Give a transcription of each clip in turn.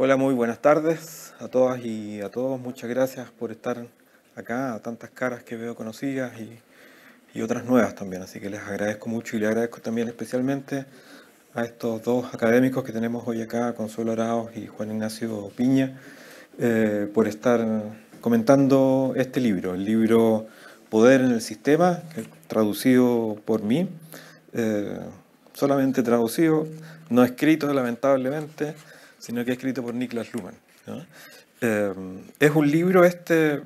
Hola, muy buenas tardes a todas y a todos. Muchas gracias por estar acá, a tantas caras que veo conocidas y, otras nuevas también. Así que les agradezco mucho y les agradezco también especialmente a estos dos académicos que tenemos hoy acá, Consuelo Araos y Juan Ignacio Piña, eh, por estar comentando este libro, el libro Poder en el Sistema, traducido por mí, eh, solamente traducido, no escrito lamentablemente sino que escrito por Niklas Luhmann. Eh, es un libro este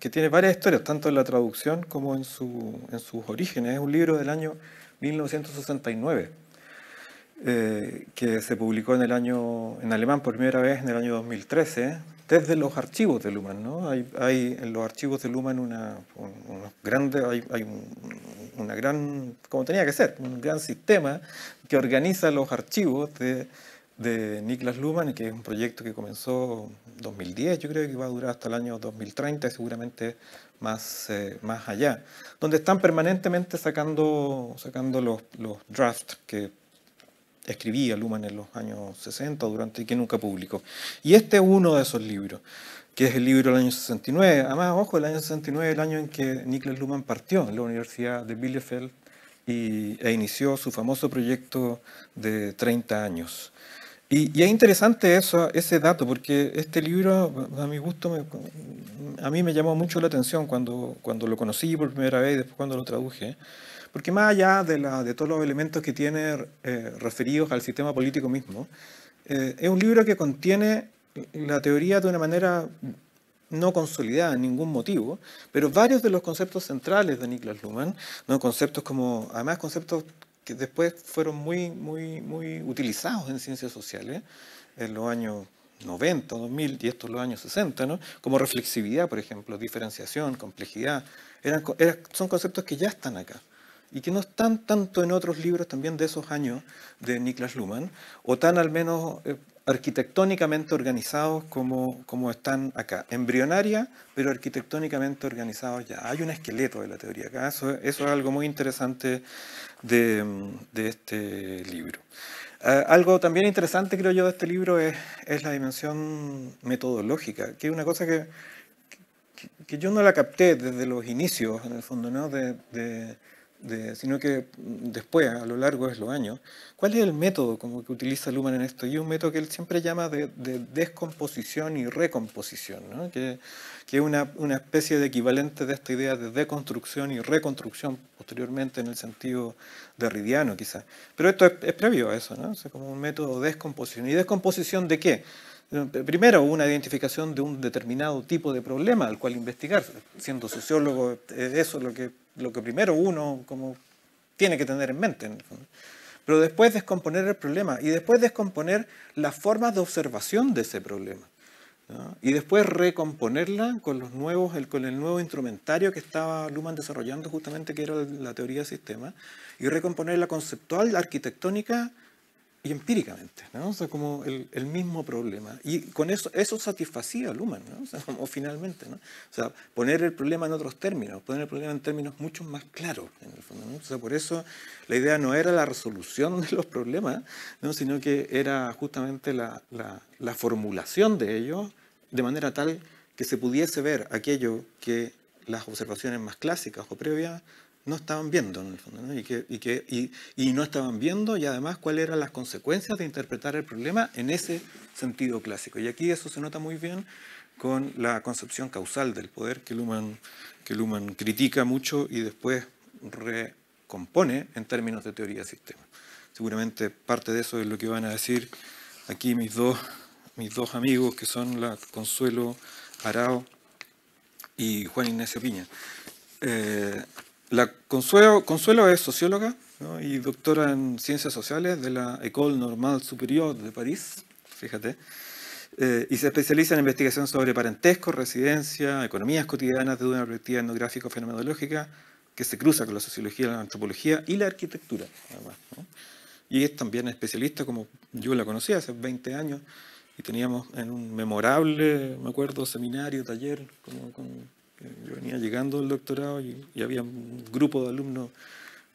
que tiene varias historias, tanto en la traducción como en, en sus orígenes. Es un libro del año 1969, eh, que se publicó en, el año, en alemán por primera vez en el año 2013, desde los archivos de Luhmann. ¿no? Hay, en los archivos de Luhmann una, un, hay, una gran, como tenía que ser, un gran sistema que organiza los archivos de de Niklas Luhmann, que es un proyecto que comenzó en 2010, yo creo que va a durar hasta el año 2030 y seguramente más, eh, más allá, donde están permanentemente sacando, sacando los, drafts que escribía Luhmann en los años 60 durante y que nunca publicó. Y este es uno de esos libros, que es el libro del año 69. Además, ojo, el año 69 el año en que Niklas Luhmann partió en la Universidad de Bielefeld y, e inició su famoso proyecto de 30 años. Y, es interesante eso, ese dato, porque este libro, a mi gusto, a mí me llamó mucho la atención cuando, cuando lo conocí por primera vez y después cuando lo traduje. Porque más allá de, la, de todos los elementos que tiene eh, referidos al sistema político mismo, eh, es un libro que contiene la teoría de una manera no consolidada en ningún motivo, pero varios de los conceptos centrales de Niklas Luhmann, ¿no? conceptos como, además conceptos que después fueron muy, muy, muy utilizados en ciencias sociales en los años 90, 2000 y estos los años 60, como reflexividad, por ejemplo, diferenciación, complejidad, eran, son conceptos que ya están acá y que no están tanto en otros libros también de esos años de Niklas Luhmann, o tan al menos eh, arquitectónicamente organizados como, como están acá. Embrionaria, pero arquitectónicamente organizados ya. Hay un esqueleto de la teoría acá, eso, eso es algo muy interesante de, este libro. Ah, algo también interesante, creo yo, de este libro es, la dimensión metodológica, que es una cosa que, que, yo no la capté desde los inicios, en el fondo, ¿no? De, sino que después, a lo largo de los años, ¿cuál es el método como que utiliza Luhmann en esto? Y un método que él siempre llama de, descomposición y recomposición, ¿no? que que es una, especie de equivalente de esta idea de deconstrucción y reconstrucción posteriormente en el sentido derridiano quizás. Pero esto es, previo a eso, como un método de descomposición. ¿Y descomposición de qué? Primero, una identificación de un determinado tipo de problema al cual investigar. Siendo sociólogo, eh, eso es lo que, lo que primero uno como tiene que tener en mente. Pero después descomponer el problema y después descomponer las formas de observación de ese problema y después recomponerla con, los nuevos, el, con el nuevo instrumentario que estaba Luhmann desarrollando justamente, que era la teoría de sistemas, y recomponerla conceptual, arquitectónica y empíricamente, ¿no? O sea, como el, mismo problema. Y con eso, eso satisfacía a Luhmann, O finalmente, O sea, poner el problema en otros términos, poner el problema en términos mucho más claros, en el fondo, sea, por eso la idea no era la resolución de los problemas, Sino que era justamente la formulación de ellos de manera tal que se pudiese ver aquello que las observaciones más clásicas o previas no estaban viendo, en el fondo, y, que, no estaban viendo, y además cuáles eran las consecuencias de interpretar el problema en ese sentido clásico. Y aquí eso se nota muy bien con la concepción causal del poder que Luman que critica mucho y después recompone en términos de teoría de sistema. Seguramente parte de eso es lo que van a decir aquí mis dos, mis dos amigos, que son la Consuelo Arao y Juan Ignacio Piña. Eh, la Consuelo, es socióloga y doctora en ciencias sociales de la École Normale Supérieure de París, fíjate, eh, y se especializa en investigación sobre parentesco, residencia, economías cotidianas de una perspectiva etnográfico-fenomenológica que se cruza con la sociología, la antropología y la arquitectura, además, Y es también especialista, como yo la conocí hace 20 años, y teníamos en un memorable, me acuerdo, seminario, taller, con yo venía llegando el doctorado y, había un grupo de alumnos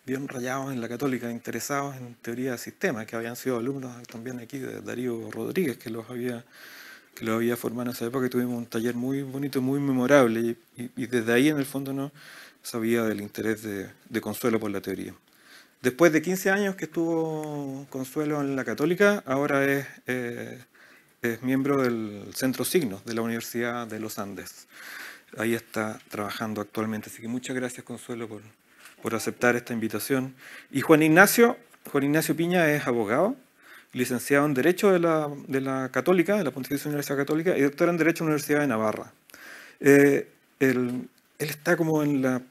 bien rayados en la católica, interesados en teoría de sistemas, que habían sido alumnos también aquí de Darío Rodríguez, que los había, que los había formado en esa época, que tuvimos un taller muy bonito, muy memorable, y, desde ahí en el fondo no sabía del interés de, Consuelo por la teoría. Después de 15 años que estuvo Consuelo en la católica, ahora es, eh, es miembro del Centro Signos de la Universidad de los Andes ahí está trabajando actualmente. Así que muchas gracias, Consuelo, por, aceptar esta invitación. Y Juan Ignacio, Juan Ignacio Piña es abogado, licenciado en Derecho de la, de la Católica, de la Pontificia Universidad Católica, y doctor en Derecho en la Universidad de Navarra. Eh, él, está como en la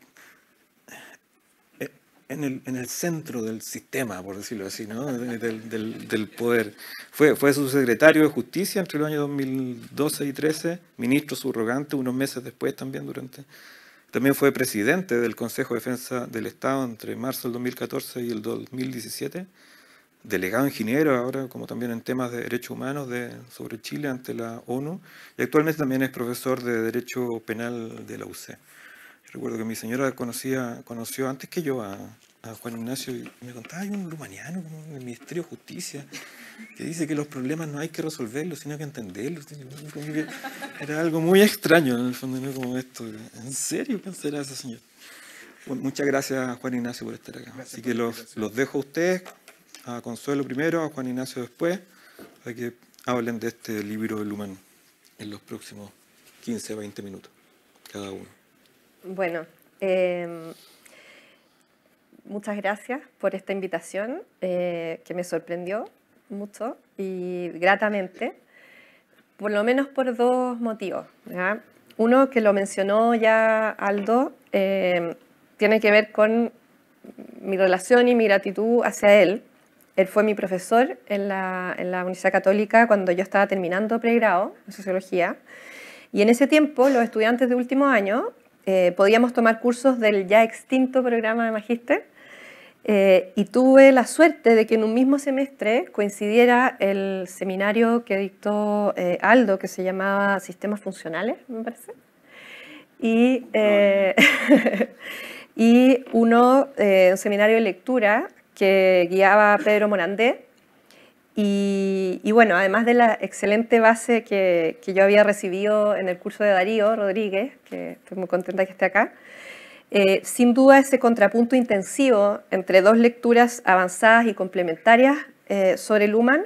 en el, centro del sistema, por decirlo así, ¿no? del, poder. Fue, fue subsecretario de Justicia entre el año 2012 y 13, ministro subrogante unos meses después también durante... También fue presidente del Consejo de Defensa del Estado entre marzo del 2014 y el 2017, delegado en ahora, como también en temas de derechos humanos de, sobre Chile ante la ONU, y actualmente también es profesor de Derecho Penal de la UC. Recuerdo que mi señora conocía, conoció antes que yo a, Juan Ignacio y me contaba, hay un lumaniano en el Ministerio de Justicia que dice que los problemas no hay que resolverlos, sino que entenderlos. Era algo muy extraño en el fondo, ¿no? Como esto, ¿en serio pensará ese señor? muchas gracias a Juan Ignacio por estar acá. Así que los, dejo a ustedes, a Consuelo primero, a Juan Ignacio después, para que hablen de este libro de humano en los próximos 15 o 20 minutos, cada uno. Bueno, em, muchas gracias por esta invitación eh, que me sorprendió mucho y gratamente, por lo menos por dos motivos. Uno que lo mencionó ya Aldo, em, tiene que ver con mi relación y mi gratitud hacia él. Él fue mi profesor en la, en la Universidad Católica cuando yo estaba terminando pregrado en sociología. Y en ese tiempo los estudiantes de último año eh, podíamos tomar cursos del ya extinto programa de magíster eh, y tuve la suerte de que en un mismo semestre coincidiera el seminario que dictó eh, Aldo, que se llamaba Sistemas Funcionales, me parece, y, y uno, un seminario de lectura que guiaba Pedro Morandé, y, bueno, además de la excelente base que, yo había recibido en el curso de Darío Rodríguez, que estoy muy contenta que esté acá, eh, sin duda ese contrapunto intensivo entre dos lecturas avanzadas y complementarias eh, sobre Luhmann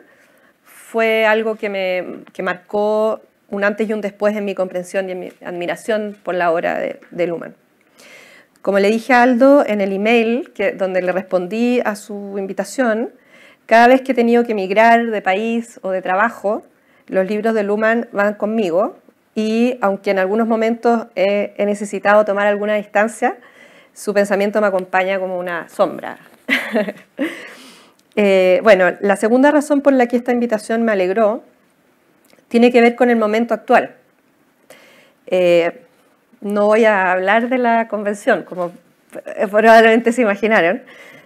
fue algo que me marcó un antes y un después en mi comprensión y en mi admiración por la obra de, de Como le dije a Aldo en el email donde le respondí a su invitación, cada vez que he tenido que emigrar de país o de trabajo, los libros de Luhmann van conmigo y aunque en algunos momentos he, necesitado tomar alguna distancia, su pensamiento me acompaña como una sombra. Eh, bueno, la segunda razón por la que esta invitación me alegró tiene que ver con el momento actual. Eh, no voy a hablar de la convención, como probablemente se imaginaron,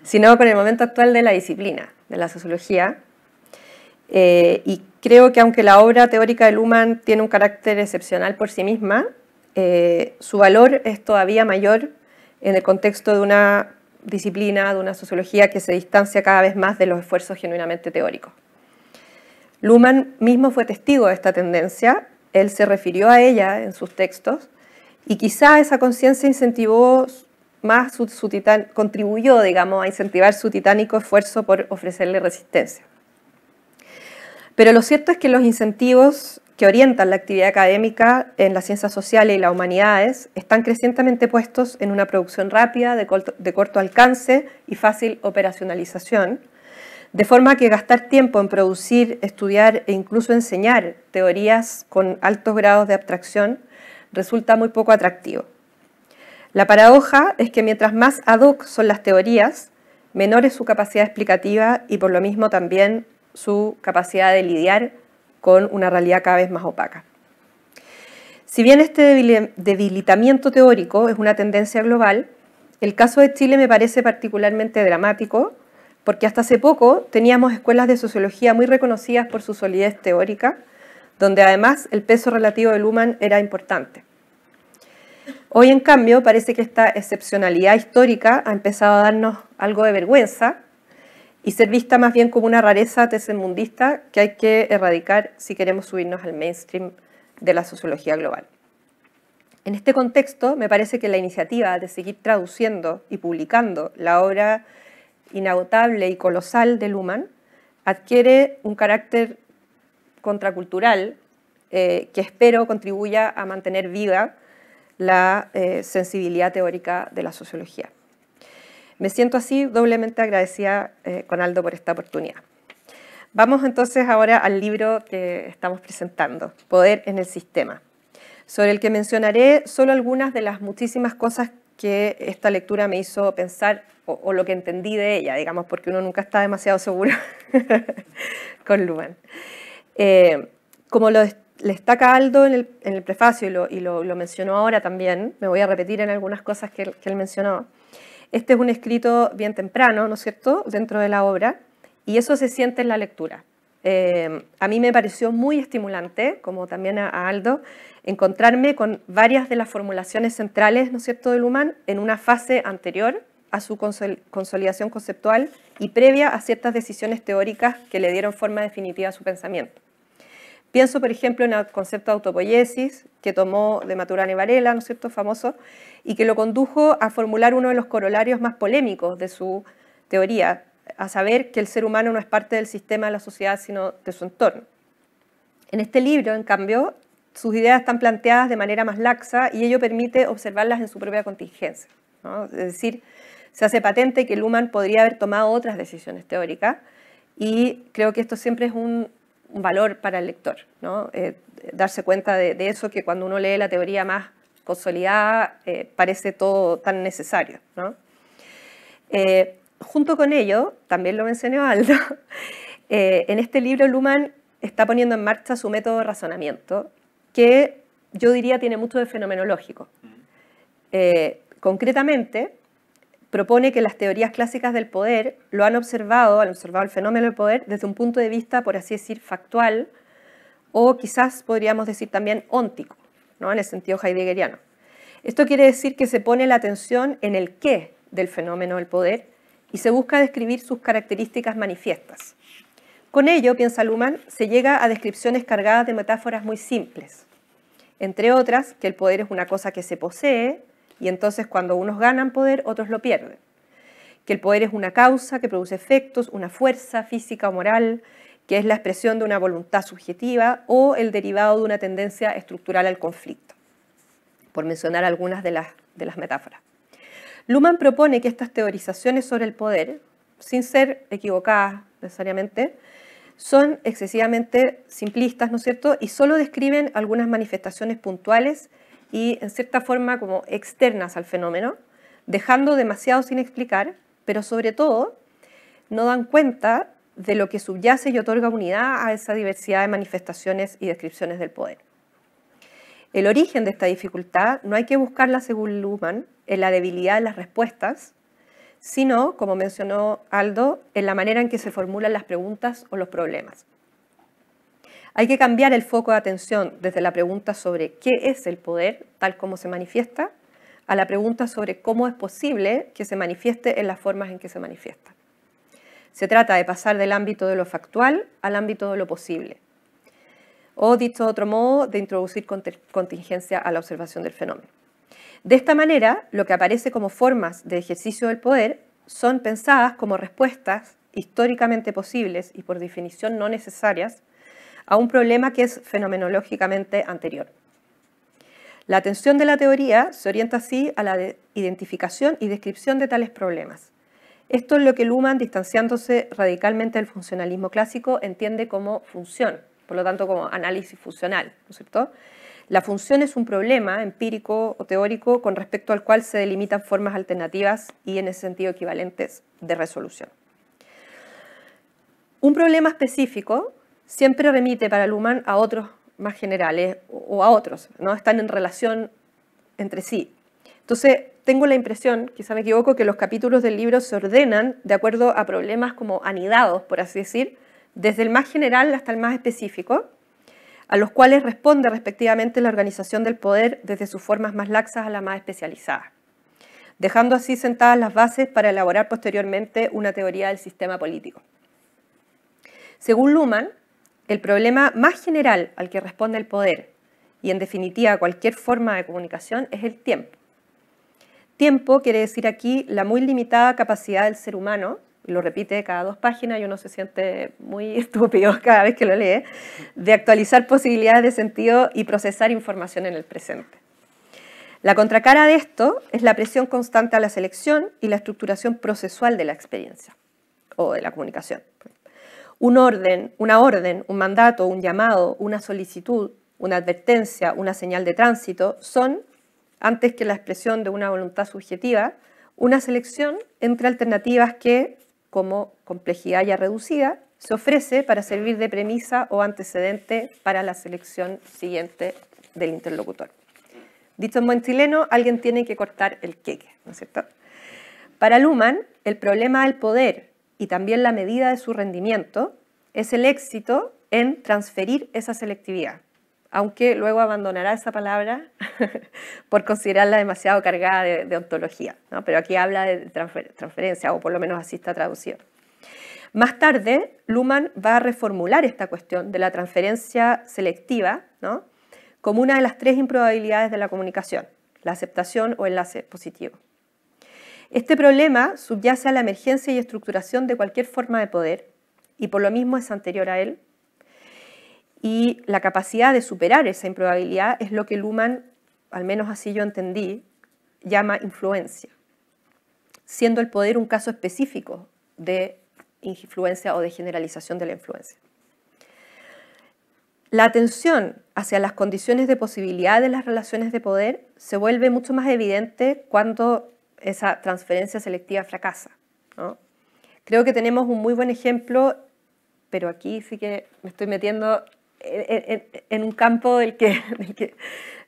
sino con el momento actual de la disciplina, de la sociología. Eh, y creo que aunque la obra teórica de Luhmann tiene un carácter excepcional por sí misma, eh, su valor es todavía mayor en el contexto de una disciplina, de una sociología que se distancia cada vez más de los esfuerzos genuinamente teóricos. Luhmann mismo fue testigo de esta tendencia, él se refirió a ella en sus textos y quizá esa conciencia incentivó más contribuyó, digamos, a incentivar su titánico esfuerzo por ofrecerle resistencia. Pero lo cierto es que los incentivos que orientan la actividad académica en las ciencias sociales y las humanidades están crecientemente puestos en una producción rápida, de corto alcance y fácil operacionalización, de forma que gastar tiempo en producir, estudiar e incluso enseñar teorías con altos grados de abstracción resulta muy poco atractivo. La paradoja es que mientras más ad hoc son las teorías, menor es su capacidad explicativa y por lo mismo también su capacidad de lidiar con una realidad cada vez más opaca. Si bien este debilitamiento teórico es una tendencia global, el caso de Chile me parece particularmente dramático porque hasta hace poco teníamos escuelas de sociología muy reconocidas por su solidez teórica, donde además el peso relativo del human era importante. Hoy, en cambio, parece que esta excepcionalidad histórica ha empezado a darnos algo de vergüenza y ser vista más bien como una rareza tercermundista que hay que erradicar si queremos subirnos al mainstream de la sociología global. En este contexto, me parece que la iniciativa de seguir traduciendo y publicando la obra inagotable y colosal de Luhmann adquiere un carácter contracultural eh, que espero contribuya a mantener viva la eh, sensibilidad teórica de la sociología. Me siento así doblemente agradecida eh, con Aldo por esta oportunidad. Vamos entonces ahora al libro que estamos presentando, Poder en el Sistema, sobre el que mencionaré solo algunas de las muchísimas cosas que esta lectura me hizo pensar o, lo que entendí de ella, digamos, porque uno nunca está demasiado seguro con Luan. Eh, como lo, le destaca Aldo en el, prefacio y, lo, mencionó ahora también, me voy a repetir en algunas cosas que, él mencionó. Este es un escrito bien temprano, ¿no es cierto?, dentro de la obra, y eso se siente en la lectura. Eh, a mí me pareció muy estimulante, como también a, Aldo, encontrarme con varias de las formulaciones centrales, ¿no es cierto?, Del Luhmann en una fase anterior a su consolidación conceptual y previa a ciertas decisiones teóricas que le dieron forma definitiva a su pensamiento. Pienso, por ejemplo, en el concepto de autopoiesis que tomó de Maturana y Varela, ¿no es cierto?, famoso, y que lo condujo a formular uno de los corolarios más polémicos de su teoría, a saber que el ser humano no es parte del sistema de la sociedad, sino de su entorno. En este libro, en cambio, sus ideas están planteadas de manera más laxa y ello permite observarlas en su propia contingencia. Es decir, se hace patente que Luhmann podría haber tomado otras decisiones teóricas y creo que esto siempre es un un valor para el lector, ¿no? Eh, darse cuenta de, eso que cuando uno lee la teoría más consolidada eh, parece todo tan necesario. Eh, junto con ello, también lo mencionó Aldo, en este libro Luhmann está poniendo en marcha su método de razonamiento, que yo diría tiene mucho de fenomenológico. concretamente, propone que las teorías clásicas del poder lo han observado, han observado el fenómeno del poder desde un punto de vista, por así decir, factual o quizás podríamos decir también óntico, ¿no? en el sentido heideggeriano. Esto quiere decir que se pone la atención en el qué del fenómeno del poder y se busca describir sus características manifiestas. Con ello, piensa Luhmann, se llega a descripciones cargadas de metáforas muy simples, entre otras que el poder es una cosa que se posee y entonces cuando unos ganan poder, otros lo pierden. Que el poder es una causa que produce efectos, una fuerza física o moral, que es la expresión de una voluntad subjetiva o el derivado de una tendencia estructural al conflicto, por mencionar algunas de las, de las metáforas. Luhmann propone que estas teorizaciones sobre el poder, sin ser equivocadas necesariamente, son excesivamente simplistas, ¿no es cierto?, y solo describen algunas manifestaciones puntuales y en cierta forma como externas al fenómeno, dejando demasiado sin explicar, pero sobre todo no dan cuenta de lo que subyace y otorga unidad a esa diversidad de manifestaciones y descripciones del poder. El origen de esta dificultad no hay que buscarla, según Luhmann, en la debilidad de las respuestas, sino, como mencionó Aldo, en la manera en que se formulan las preguntas o los problemas. Hay que cambiar el foco de atención desde la pregunta sobre qué es el poder, tal como se manifiesta, a la pregunta sobre cómo es posible que se manifieste en las formas en que se manifiesta. Se trata de pasar del ámbito de lo factual al ámbito de lo posible, o dicho de otro modo, de introducir contingencia a la observación del fenómeno. De esta manera, lo que aparece como formas de ejercicio del poder son pensadas como respuestas históricamente posibles y por definición no necesarias a un problema que es fenomenológicamente anterior. La atención de la teoría se orienta así a la identificación y descripción de tales problemas. Esto es lo que Luhmann, distanciándose radicalmente del funcionalismo clásico, entiende como función, por lo tanto como análisis funcional, La función es un problema empírico o teórico con respecto al cual se delimitan formas alternativas y en ese sentido equivalentes de resolución. Un problema específico siempre remite para Luhmann a otros más generales o a otros, ¿no? están en relación entre sí. Entonces, tengo la impresión, quizá me equivoco, que los capítulos del libro se ordenan de acuerdo a problemas como anidados, por así decir, desde el más general hasta el más específico, a los cuales responde respectivamente la organización del poder desde sus formas más laxas a las más especializadas, dejando así sentadas las bases para elaborar posteriormente una teoría del sistema político. Según Luhmann, el problema más general al que responde el poder y en definitiva cualquier forma de comunicación es el tiempo. Tiempo quiere decir aquí la muy limitada capacidad del ser humano, lo repite cada dos páginas y uno se siente muy estúpido cada vez que lo lee, de actualizar posibilidades de sentido y procesar información en el presente. La contracara de esto es la presión constante a la selección y la estructuración procesual de la experiencia o de la comunicación. Pues un orden, una orden, un mandato, un llamado, una solicitud, una advertencia, una señal de tránsito, son, antes que la expresión de una voluntad subjetiva, una selección entre alternativas que, como complejidad ya reducida, se ofrece para servir de premisa o antecedente para la selección siguiente del interlocutor. Dicho en buen chileno, alguien tiene que cortar el queque, ¿no es cierto? Para Luhmann, el problema del poder y también la medida de su rendimiento es el éxito en transferir esa selectividad, aunque luego abandonará esa palabra por considerarla demasiado cargada de, ontología, pero aquí habla de transferencia, o por lo menos así está traducido. Más tarde, Luhmann va a reformular esta cuestión de la transferencia selectiva como una de las tres improbabilidades de la comunicación, la aceptación o enlace positivo. Este problema subyace a la emergencia y estructuración de cualquier forma de poder y por lo mismo es anterior a él. Y la capacidad de superar esa improbabilidad es lo que Luhmann, al menos así yo entendí, llama influencia, siendo el poder un caso específico de influencia o de generalización de la influencia. La atención hacia las condiciones de posibilidad de las relaciones de poder se vuelve mucho más evidente cuando esa transferencia selectiva fracasa. Creo que tenemos un muy buen ejemplo, pero aquí sí que me estoy metiendo en, un campo del que,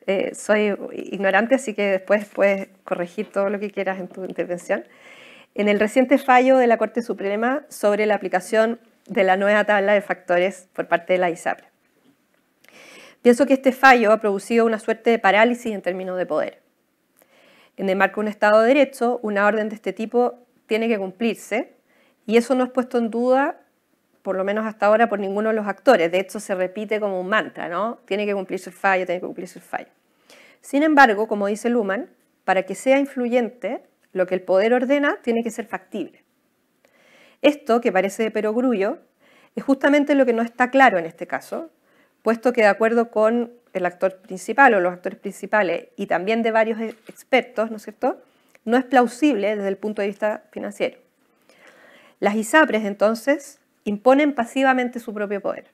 eh, soy ignorante, así que después puedes corregir todo lo que quieras en tu intervención. En el reciente fallo de la Corte Suprema sobre la aplicación de la nueva tabla de factores por parte de la ISAPRE. Pienso que este fallo ha producido una suerte de parálisis en términos de poder en el marco de un Estado de Derecho, una orden de este tipo tiene que cumplirse y eso no es puesto en duda, por lo menos hasta ahora, por ninguno de los actores. De hecho, se repite como un mantra, ¿no? Tiene que cumplirse el fallo, tiene que cumplirse el fallo. Sin embargo, como dice Luhmann, para que sea influyente, lo que el poder ordena tiene que ser factible. Esto, que parece de perogrullo, es justamente lo que no está claro en este caso, puesto que de acuerdo con el actor principal o los actores principales y también de varios e-, expertos, ¿no es cierto?, no es plausible desde el punto de vista financiero. Las ISAPRES, entonces, imponen pasivamente su propio poder.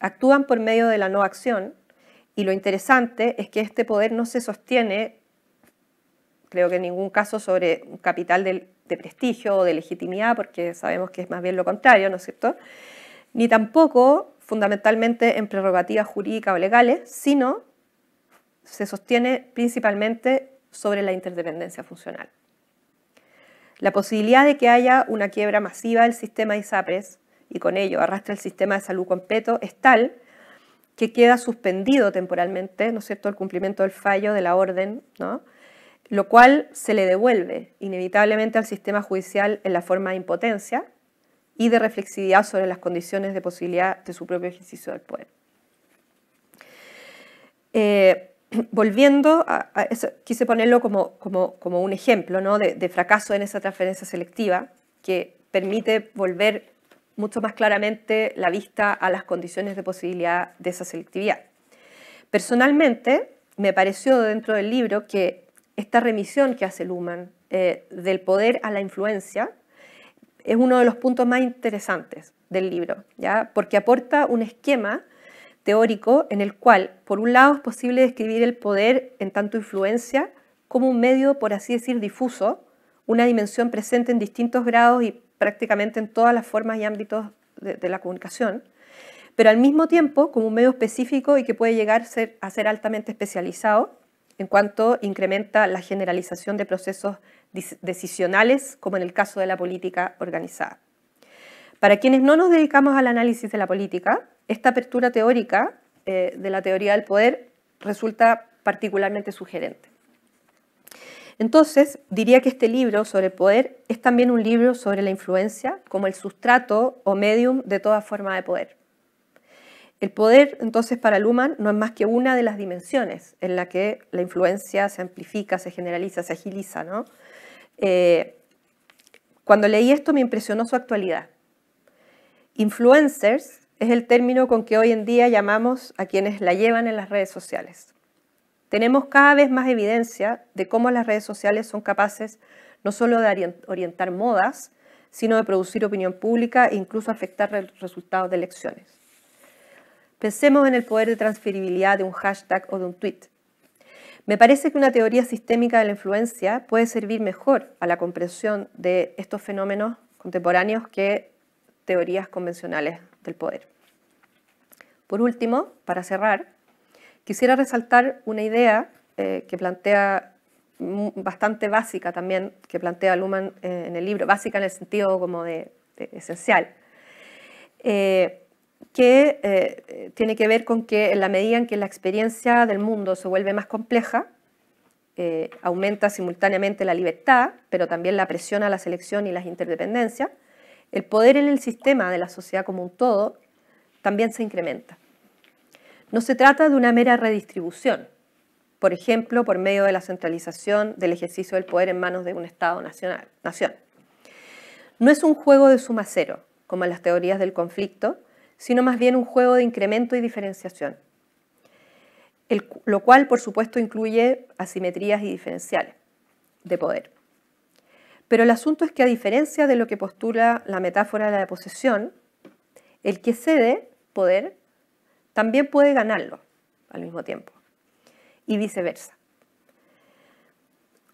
Actúan por medio de la no acción y lo interesante es que este poder no se sostiene, creo que en ningún caso, sobre un capital de, prestigio o de legitimidad, porque sabemos que es más bien lo contrario, ¿no es cierto? Ni tampoco fundamentalmente en prerrogativas jurídicas o legales, sino se sostiene principalmente sobre la interdependencia funcional. La posibilidad de que haya una quiebra masiva del sistema ISAPRES y con ello arrastra el sistema de salud completo es tal que queda suspendido temporalmente, ¿no es cierto?, el cumplimiento del fallo de la orden, lo cual se le devuelve inevitablemente al sistema judicial en la forma de impotencia, y de reflexividad sobre las condiciones de posibilidad de su propio ejercicio del poder. Eh, volviendo, a, eso, quise ponerlo como, un ejemplo de, fracaso en esa transferencia selectiva que permite volver mucho más claramente la vista a las condiciones de posibilidad de esa selectividad. Personalmente, me pareció dentro del libro que esta remisión que hace Luhmann eh, del poder a la influencia es uno de los puntos más interesantes del libro, ¿ya? porque aporta un esquema teórico en el cual, por un lado, es posible describir el poder en tanto influencia como un medio, por así decir, difuso, una dimensión presente en distintos grados y prácticamente en todas las formas y ámbitos de, la comunicación, pero al mismo tiempo como un medio específico y que puede llegar a ser altamente especializado en cuanto incrementa la generalización de procesos decisionales, como en el caso de la política organizada. Para quienes no nos dedicamos al análisis de la política, esta apertura teórica eh, de la teoría del poder resulta particularmente sugerente. Entonces, diría que este libro sobre el poder es también un libro sobre la influencia como el sustrato o medium de toda forma de poder. El poder, entonces, para Luhmann no es más que una de las dimensiones en la que la influencia se amplifica, se generaliza, se agiliza, ¿no? Eh, cuando leí esto me impresionó su actualidad. Influencers es el término con que hoy en día llamamos a quienes la llevan en las redes sociales. Tenemos cada vez más evidencia de cómo las redes sociales son capaces no solo de orientar modas, sino de producir opinión pública e incluso afectar resultados de elecciones. Pensemos en el poder de transferibilidad de un hashtag o de un tweet. Me parece que una teoría sistémica de la influencia puede servir mejor a la comprensión de estos fenómenos contemporáneos que teorías convencionales del poder. Por último, para cerrar, quisiera resaltar una idea eh, que plantea mm, bastante básica también, que plantea Luhmann eh, en el libro, básica en el sentido como de, esencial. Eh, que eh, tiene que ver con que en la medida en que la experiencia del mundo se vuelve más compleja, eh, aumenta simultáneamente la libertad, pero también la presión a la selección y las interdependencias, el poder en el sistema de la sociedad como un todo también se incrementa. No se trata de una mera redistribución, por ejemplo, por medio de la centralización del ejercicio del poder en manos de un Estado nacional, nación. No es un juego de suma cero, como en las teorías del conflicto, sino más bien un juego de incremento y diferenciación, lo cual por supuesto incluye asimetrías y diferenciales de poder. Pero el asunto es que a diferencia de lo que postula la metáfora de la posesión, el que cede poder también puede ganarlo al mismo tiempo y viceversa.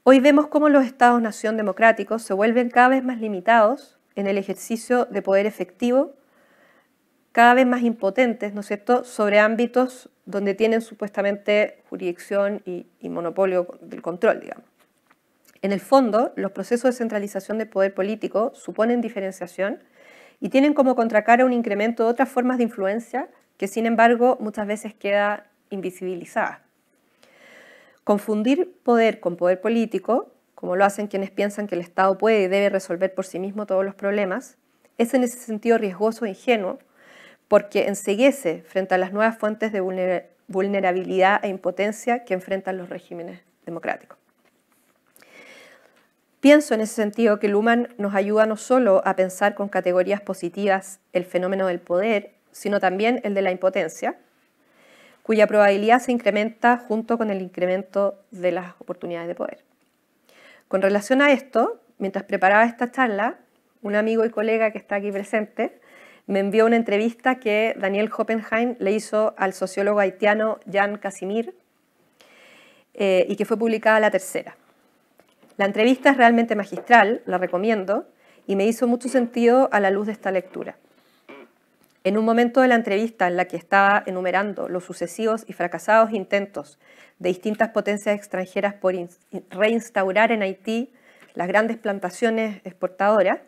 Hoy vemos cómo los estados-nación democráticos se vuelven cada vez más limitados en el ejercicio de poder efectivo cada vez más impotentes, ¿no es cierto?, sobre ámbitos donde tienen supuestamente jurisdicción y, monopolio del control, digamos. En el fondo, los procesos de centralización de poder político suponen diferenciación y tienen como contracara un incremento de otras formas de influencia que, sin embargo, muchas veces queda invisibilizada. Confundir poder con poder político, como lo hacen quienes piensan que el Estado puede y debe resolver por sí mismo todos los problemas, es en ese sentido riesgoso e ingenuo porque enseguece frente a las nuevas fuentes de vulnerabilidad e impotencia que enfrentan los regímenes democráticos. Pienso en ese sentido que Luhmann nos ayuda no solo a pensar con categorías positivas el fenómeno del poder, sino también el de la impotencia, cuya probabilidad se incrementa junto con el incremento de las oportunidades de poder. Con relación a esto, mientras preparaba esta charla, un amigo y colega que está aquí presente me envió una entrevista que Daniel Hoppenheim le hizo al sociólogo haitiano Jan Casimir eh, y que fue publicada la tercera. La entrevista es realmente magistral, la recomiendo, y me hizo mucho sentido a la luz de esta lectura. En un momento de la entrevista en la que estaba enumerando los sucesivos y fracasados intentos de distintas potencias extranjeras por reinstaurar en Haití las grandes plantaciones exportadoras,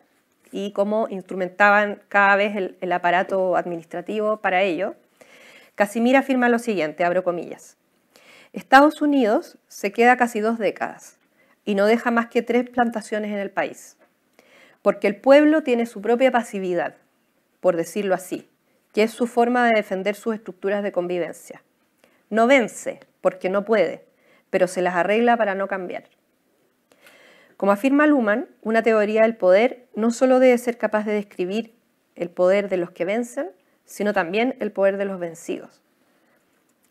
y cómo instrumentaban cada vez el, aparato administrativo para ello, Casimira afirma lo siguiente, abro comillas. Estados Unidos se queda casi dos décadas y no deja más que tres plantaciones en el país, porque el pueblo tiene su propia pasividad, por decirlo así, que es su forma de defender sus estructuras de convivencia. No vence, porque no puede, pero se las arregla para no cambiar. Como afirma Luhmann, una teoría del poder no solo debe ser capaz de describir el poder de los que vencen, sino también el poder de los vencidos.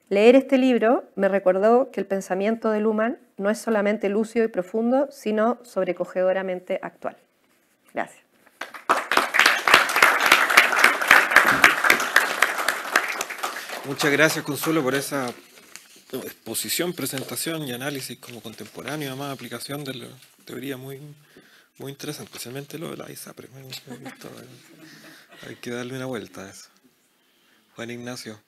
Leer este libro me recordó que el pensamiento de Luhmann no es solamente lúcido y profundo, sino sobrecogedoramente actual. Gracias. Muchas gracias, Consuelo, por esa exposición, presentación y análisis como contemporáneo, además aplicación de la teoría muy, muy interesante, especialmente lo de la ISAPRE. hay que darle una vuelta a eso. Juan Ignacio.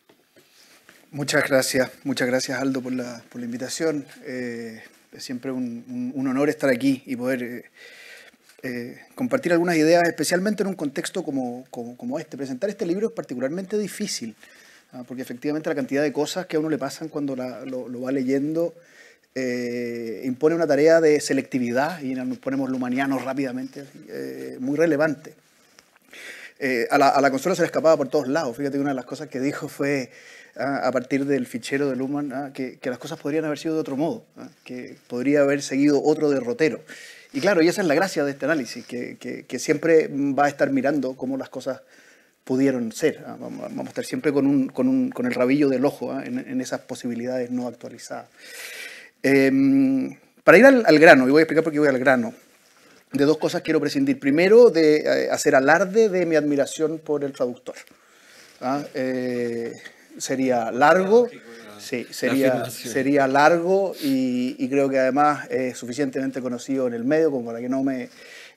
Muchas gracias, muchas gracias Aldo por la, invitación. Eh, es siempre un, honor estar aquí y poder eh, eh, compartir algunas ideas, especialmente en un contexto como, este. Presentar este libro es particularmente difícil Ah, porque efectivamente la cantidad de cosas que a uno le pasan cuando lo, va leyendo eh, impone una tarea de selectividad, y nos ponemos lumanianos rápidamente, eh, muy relevante. Eh, a, la, consola se le escapaba por todos lados. Fíjate que una de las cosas que dijo fue, ah, a partir del fichero de Luman ah, que, las cosas podrían haber sido de otro modo, que podría haber seguido otro derrotero. Y claro, y esa es la gracia de este análisis, que, que siempre va a estar mirando cómo las cosas pudieron ser. ¿ah? Vamos a estar siempre con, el rabillo del ojo ¿ah? en, esas posibilidades no actualizadas. Em, para ir al, grano, y voy a explicar por qué voy al grano de dos cosas quiero prescindir. Primero, de eh, hacer alarde de mi admiración por el traductor. ¿ah? Eh, sería largo, sí, sería, sería largo y, y creo que además es suficientemente conocido en el medio como para que no me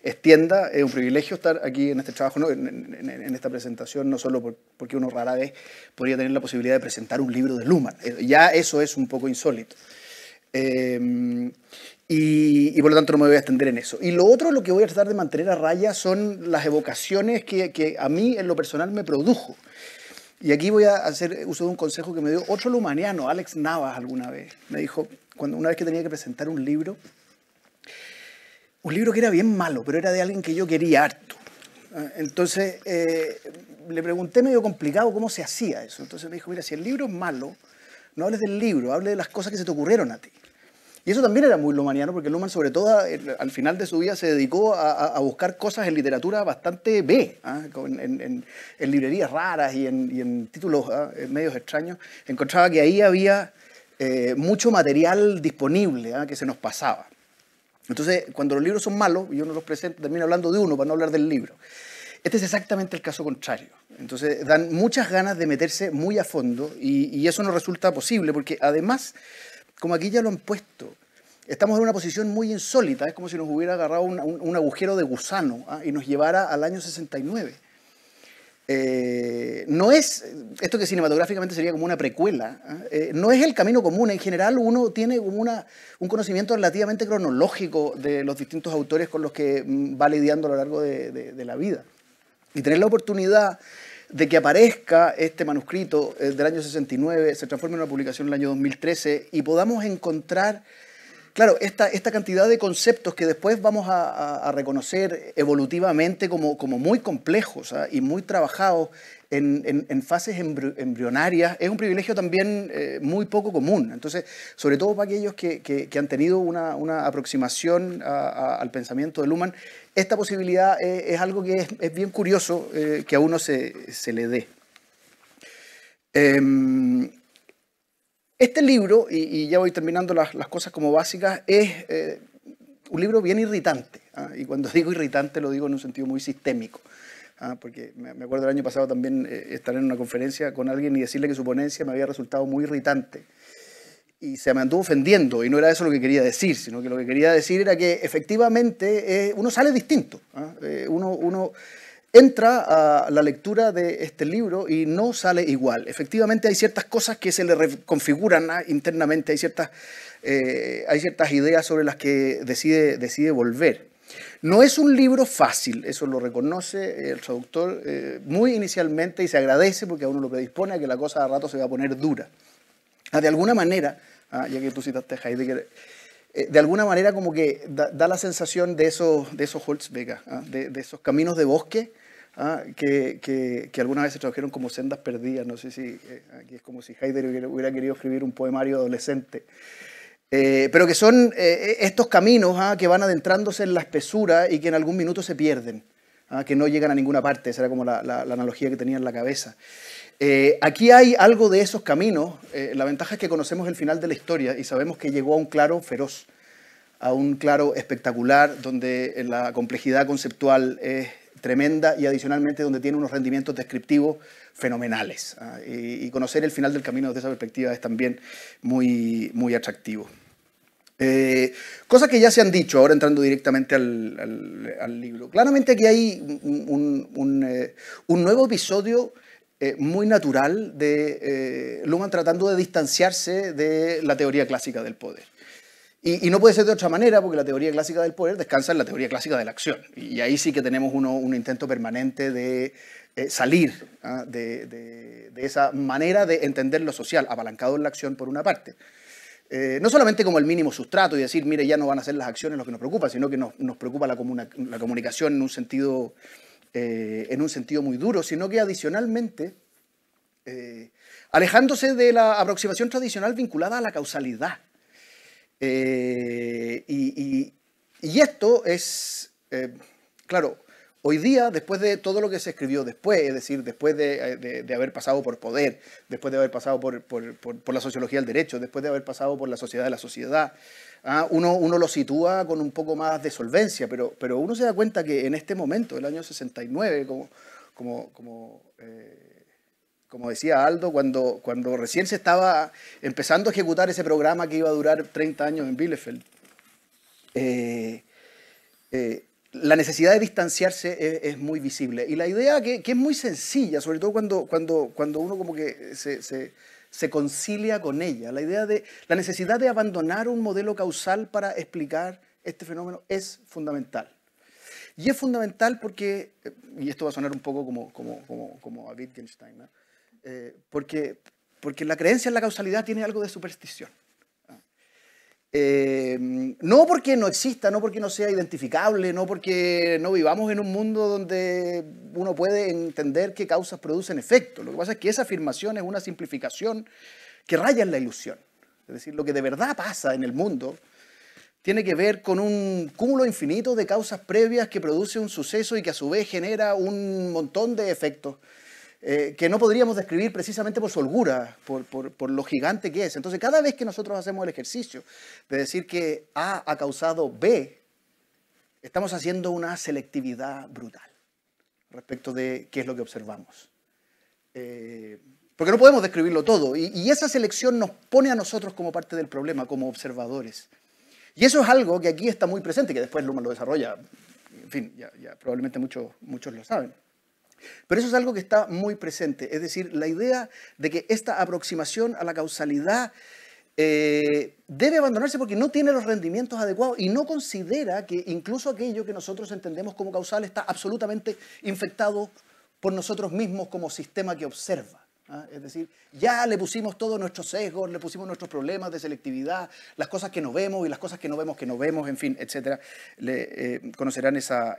extienda. Es un privilegio estar aquí en este trabajo, en, esta presentación, no solo porque uno rara vez podría tener la posibilidad de presentar un libro de Luma. Eh, ya eso es un poco insólito. Em, y, por lo tanto no me voy a extender en eso. Y lo otro, lo que voy a tratar de mantener a raya son las evocaciones que, a mí en lo personal me produjo. Y aquí voy a hacer uso de un consejo que me dio otro lumaniano, Alex Navas, alguna vez. Me dijo, cuando una vez que tenía que presentar un libro, un libro que era bien malo, pero era de alguien que yo quería harto. Ah, entonces eh, le pregunté medio complicado cómo se hacía eso. Entonces me dijo, mira, si el libro es malo, no hables del libro, hable de las cosas que se te ocurrieron a ti. Y eso también era muy lumaniano, porque Luhmann sobre todo al final de su vida se dedicó a, buscar cosas en literatura bastante B, ¿ah? en, librerías raras y en, títulos en títulos ¿ah? eh, medios extraños. Encontraba que ahí había eh, mucho material disponible que se nos pasaba. Entonces, cuando los libros son malos yo no los presento, termino hablando de uno para no hablar del libro. Este es exactamente el caso contrario. Entonces, dan muchas ganas de meterse muy a fondo y, eso no resulta posible porque además, como aquí ya lo han puesto, estamos en una posición muy insólita. Es como si nos hubiera agarrado un, agujero de gusano ¿ah? y nos llevara al año 69. Eh, no es, esto que cinematográficamente sería como una precuela, ¿eh? Eh, no es el camino común. En general uno tiene como una, un conocimiento relativamente cronológico de los distintos autores con los que mm, va lidiando a lo largo de, de la vida. Y tener la oportunidad de que aparezca este manuscrito del año 69, se transforme en una publicación en el año 2013 y podamos encontrar claro, esta, cantidad de conceptos que después vamos a, reconocer evolutivamente como, muy complejos ¿ah? y muy trabajados en, fases embrionarias es un privilegio también eh, muy poco común. Entonces, sobre todo para aquellos que, han tenido una, aproximación al pensamiento de Luhmann, esta posibilidad eh, es, algo que es, bien curioso eh, que a uno se, le dé. Em, este libro, y, ya voy terminando las, cosas como básicas, es eh, un libro bien irritante. ¿ah? Y cuando digo irritante lo digo en un sentido muy sistémico. ¿ah? Porque me acuerdo el año pasado también eh, estar en una conferencia con alguien y decirle que su ponencia me había resultado muy irritante y se me anduvo ofendiendo, y no era eso lo que quería decir, sino que lo que quería decir era que efectivamente eh, uno sale distinto. ¿ah? uno, uno, entra a la lectura de este libro y no sale igual. Efectivamente hay ciertas cosas que se le reconfiguran ¿ah? internamente, hay ciertas, eh, hay ciertas ideas sobre las que decide, decide volver. No es un libro fácil, eso lo reconoce el traductor eh, muy inicialmente y se agradece porque a uno lo predispone a que la cosa a rato se va a poner dura. Ah, de alguna manera, ah, ya que tú citaste a Heidegger, eh, de alguna manera como que da, la sensación de esos, de esos de, de, esos caminos de bosque Ah, que, algunas veces alguna se tradujeron como sendas perdidas. No sé si eh, aquí es como si Heidegger hubiera querido escribir un poemario adolescente. Eh, pero que son eh, estos caminos ah, que van adentrándose en la espesura y que en algún minuto se pierden, ah, que no llegan a ninguna parte. Esa era como la, analogía que tenía en la cabeza. aquí hay algo de esos caminos. la ventaja es que conocemos el final de la historia y sabemos que llegó a un claro feroz, a un claro espectacular, donde la complejidad conceptual es tremenda y adicionalmente donde tiene unos rendimientos descriptivos fenomenales. Ah, y, conocer el final del camino desde esa perspectiva es también muy, muy atractivo. Eh, cosas que ya se han dicho, ahora entrando directamente al, libro. Claramente aquí hay un, eh, nuevo episodio eh, muy natural de Luhmann tratando de distanciarse de la teoría clásica del poder. Y, no puede ser de otra manera, porque la teoría clásica del poder descansa en la teoría clásica de la acción. Y ahí sí que tenemos un intento permanente de eh, salir ¿ah? de, esa manera de entender lo social, apalancado en la acción por una parte. Eh, no solamente como el mínimo sustrato y decir, mire, ya no van a ser las acciones lo que nos preocupa, sino que nos, preocupa la, comunicación en un, sentido, eh, en un sentido muy duro, sino que adicionalmente, alejándose de la aproximación tradicional vinculada a la causalidad eh, y, esto es, eh, claro, hoy día, después de todo lo que se escribió después, es decir, después de, eh, haber pasado por poder, después de haber pasado por, la sociología del derecho, después de haber pasado por la sociedad de la sociedad, ¿ah? uno, lo sitúa con un poco más de solvencia, pero, pero uno se da cuenta que en este momento, el año 69, como... como, como como decía Aldo, cuando, cuando recién se estaba empezando a ejecutar ese programa que iba a durar 30 años en Bielefeld. Eh, eh, la necesidad de distanciarse es, muy visible. Y la idea que, que, es muy sencilla, sobre todo cuando, cuando, cuando uno como que se, se, concilia con ella, la idea de la necesidad de abandonar un modelo causal para explicar este fenómeno es fundamental. Y es fundamental porque, eh, y esto va a sonar un poco como, como, como, como a Wittgenstein, ¿no? Eh, porque, porque la creencia en la causalidad tiene algo de superstición. Eh, no porque no exista, no porque no sea identificable, no porque no vivamos en un mundo donde uno puede entender que causas producen efectos. Lo que pasa es que esa afirmación es una simplificación que raya en la ilusión. Es decir, lo que de verdad pasa en el mundo tiene que ver con un cúmulo infinito de causas previas que produce un suceso y que a su vez genera un montón de efectos eh, que no podríamos describir precisamente por su holgura, por, lo gigante que es. Entonces, cada vez que nosotros hacemos el ejercicio de decir que A ha causado B, estamos haciendo una selectividad brutal respecto de qué es lo que observamos. Eh, porque no podemos describirlo todo. Y, esa selección nos pone a nosotros como parte del problema, como observadores. Y eso es algo que aquí está muy presente, que después Luma lo desarrolla. En fin, ya, probablemente muchos, muchos lo saben. Pero eso es algo que está muy presente, es decir, la idea de que esta aproximación a la causalidad eh, debe abandonarse porque no tiene los rendimientos adecuados y no considera que incluso aquello que nosotros entendemos como causal está absolutamente infectado por nosotros mismos como sistema que observa. ¿ah? Es decir, ya le pusimos todos nuestros sesgos, le pusimos nuestros problemas de selectividad, las cosas que no vemos y las cosas que no vemos que no vemos, en fin, etcétera. Le, eh, conocerán esa,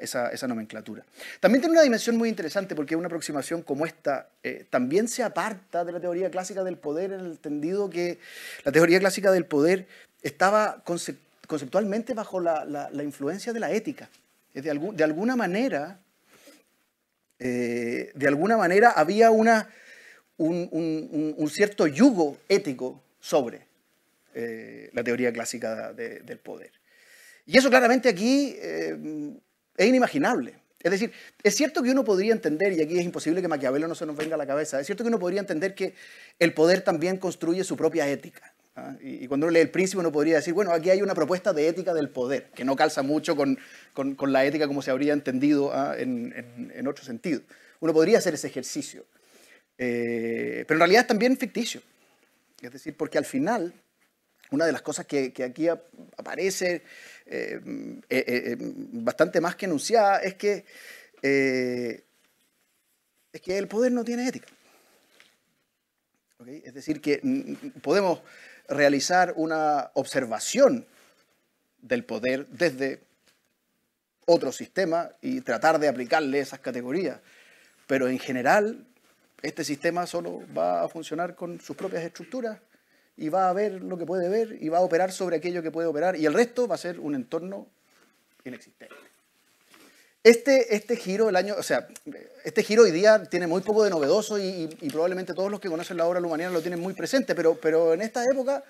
nomenclatura. También tiene una dimensión muy interesante porque una aproximación como esta eh, también se aparta de la teoría clásica del poder en el entendido que la teoría clásica del poder estaba conceptualmente bajo la, influencia de la ética. de, de alguna manera, eh, de alguna manera había una un, cierto yugo ético sobre eh, la teoría clásica del poder. Y eso claramente aquí eh, es inimaginable. Es decir, es cierto que uno podría entender, y aquí es imposible que Maquiavelo no se nos venga a la cabeza, es cierto que uno podría entender que el poder también construye su propia ética. ¿ah? Y, cuando uno lee El Príncipe uno podría decir, bueno, aquí hay una propuesta de ética del poder, que no calza mucho con, la ética como se habría entendido ¿ah? en, otro sentido. Uno podría hacer ese ejercicio. Eh, pero en realidad es también ficticio. Es decir, porque al final, una de las cosas que, aquí aparece eh, eh, bastante más que enunciada es que, es que el poder no tiene ética. Es decir, que mm, mm, podemos realizar una observación del poder desde otro sistema y tratar de aplicarle esas categorías. Pero en general este sistema solo va a funcionar con sus propias estructuras y va a ver lo que puede ver y va a operar sobre aquello que puede operar y el resto va a ser un entorno inexistente. Este, este giro, el año, o sea, este giro hoy día tiene muy poco de novedoso y, probablemente todos los que conocen la obra lumaniana lo tienen muy presente, pero, pero en esta época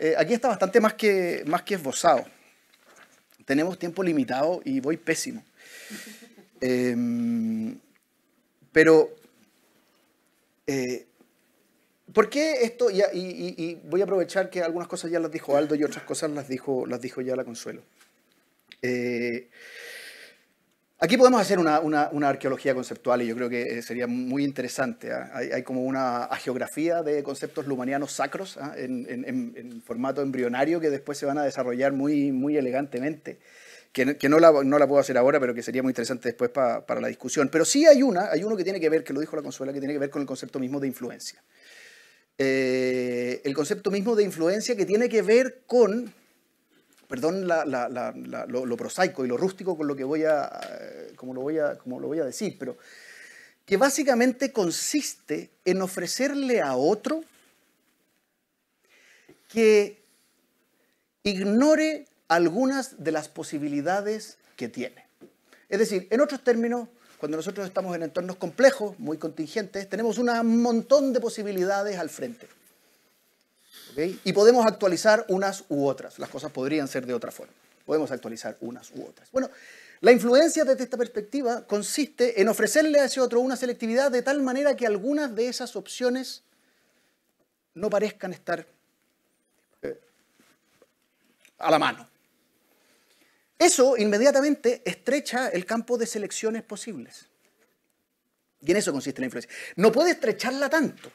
eh, aquí está bastante más que, más que esbozado. Tenemos tiempo limitado y voy pésimo. Em, pero, eh, ¿Por qué esto? Y, y, voy a aprovechar que algunas cosas ya las dijo Aldo y otras cosas las dijo, las dijo ya la Consuelo. Eh, aquí podemos hacer una, arqueología conceptual y yo creo que eh, sería muy interesante. ¿ah? Hay, como una geografía de conceptos lumanianos sacros ¿ah? en, en, formato embrionario que después se van a desarrollar muy, muy elegantemente que, no, la, puedo hacer ahora, pero que sería muy interesante después para la discusión. Pero sí hay una, hay uno que tiene que ver, que lo dijo la Consuela, que tiene que ver con el concepto mismo de influencia. Eh, el concepto mismo de influencia que tiene que ver con, perdón lo, prosaico y lo rústico con lo que voy a, eh, como lo voy a, como lo voy a decir, pero que básicamente consiste en ofrecerle a otro que ignore algunas de las posibilidades que tiene. Es decir, en otros términos, cuando nosotros estamos en entornos complejos, muy contingentes, tenemos un montón de posibilidades al frente. Y podemos actualizar unas u otras. Las cosas podrían ser de otra forma. Podemos actualizar unas u otras. Bueno, la influencia desde esta perspectiva consiste en ofrecerle a ese otro una selectividad de tal manera que algunas de esas opciones no parezcan estar eh, a la mano. Eso inmediatamente estrecha el campo de selecciones posibles. Y en eso consiste la influencia. No puede estrecharla tanto,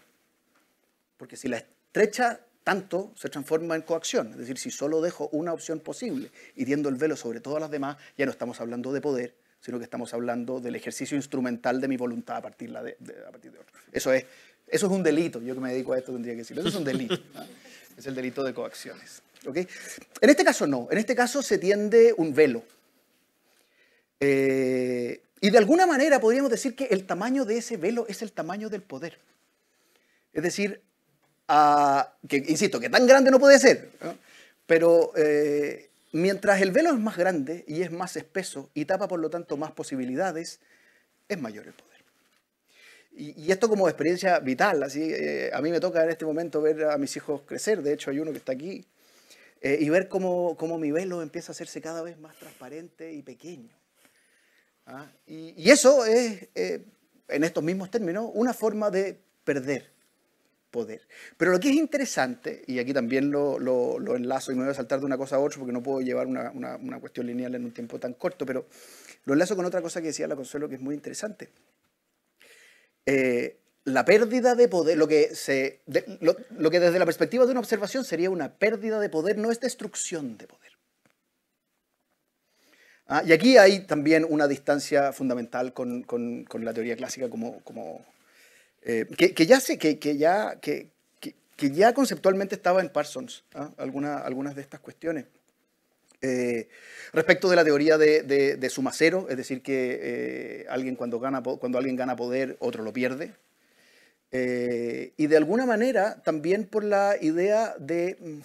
porque si la estrecha tanto se transforma en coacción. Es decir, si solo dejo una opción posible, hiriendo el velo sobre todas las demás, ya no estamos hablando de poder, sino que estamos hablando del ejercicio instrumental de mi voluntad a partir de, de, a partir de otro. Eso es, eso es un delito. Yo que me dedico a esto tendría que decirlo. Eso es un delito. Es el delito de coacciones. En este caso no, en este caso se tiende un velo. Eh, y de alguna manera podríamos decir que el tamaño de ese velo es el tamaño del poder. Es decir, ah, que, insisto, que tan grande no puede ser, pero eh, mientras el velo es más grande y es más espeso y tapa por lo tanto más posibilidades, es mayor el poder. Y, esto como experiencia vital, así, eh, a mí me toca en este momento ver a mis hijos crecer, de hecho hay uno que está aquí, eh, y ver cómo, mi velo empieza a hacerse cada vez más transparente y pequeño. ¿ah? Y, eso es, eh, en estos mismos términos, una forma de perder poder. Pero lo que es interesante, y aquí también lo, enlazo y me voy a saltar de una cosa a otra porque no puedo llevar una, cuestión lineal en un tiempo tan corto, pero lo enlazo con otra cosa que decía la Consuelo que es muy interesante. Eh, la pérdida de poder, lo que, desde la perspectiva de una observación sería una pérdida de poder, no es destrucción de poder. Ah, y aquí hay también una distancia fundamental con, la teoría clásica como, que, ya conceptualmente estaba en Parsons, ¿ah? algunas de estas cuestiones. Eh, respecto de la teoría de, de, de sumacero, es decir, que eh, alguien cuando, gana, cuando alguien gana poder, otro lo pierde, eh, y de alguna manera también por la idea de,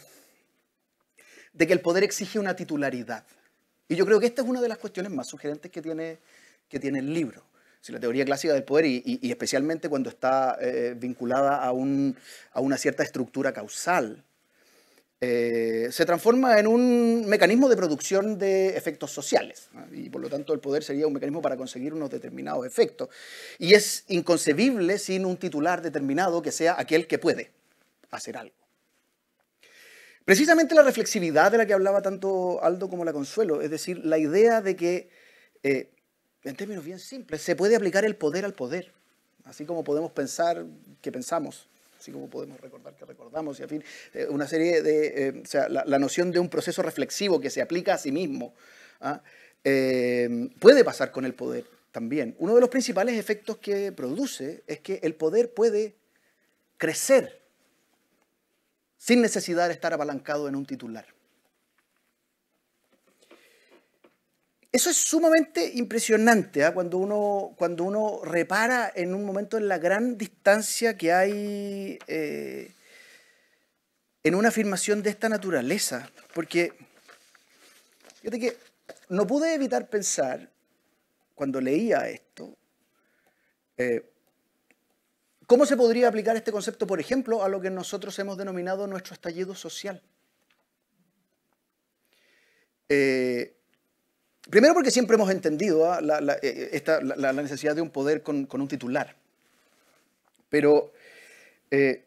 de que el poder exige una titularidad. Y yo creo que esta es una de las cuestiones más sugerentes que tiene, que tiene el libro. Si la teoría clásica del poder, y, especialmente cuando está eh, vinculada a, una cierta estructura causal, eh, se transforma en un mecanismo de producción de efectos sociales. Y por lo tanto el poder sería un mecanismo para conseguir unos determinados efectos. Y es inconcebible sin un titular determinado que sea aquel que puede hacer algo. Precisamente la reflexividad de la que hablaba tanto Aldo como la Consuelo, es decir, la idea de que, eh, en términos bien simples, se puede aplicar el poder al poder, así como podemos pensar que pensamos así como podemos recordar que recordamos, y a fin, eh, una serie de, eh, o sea, la, noción de un proceso reflexivo que se aplica a sí mismo, ¿ah? eh, puede pasar con el poder también. Uno de los principales efectos que produce es que el poder puede crecer sin necesidad de estar apalancado en un titular. Eso es sumamente impresionante ¿ah? cuando, uno, cuando uno repara en un momento en la gran distancia que hay eh, en una afirmación de esta naturaleza. Porque, fíjate que no pude evitar pensar, cuando leía esto, eh, cómo se podría aplicar este concepto, por ejemplo, a lo que nosotros hemos denominado nuestro estallido social. Eh, Primero porque siempre hemos entendido ¿ah? eh, eh, la, necesidad de un poder con, un titular. Pero eh,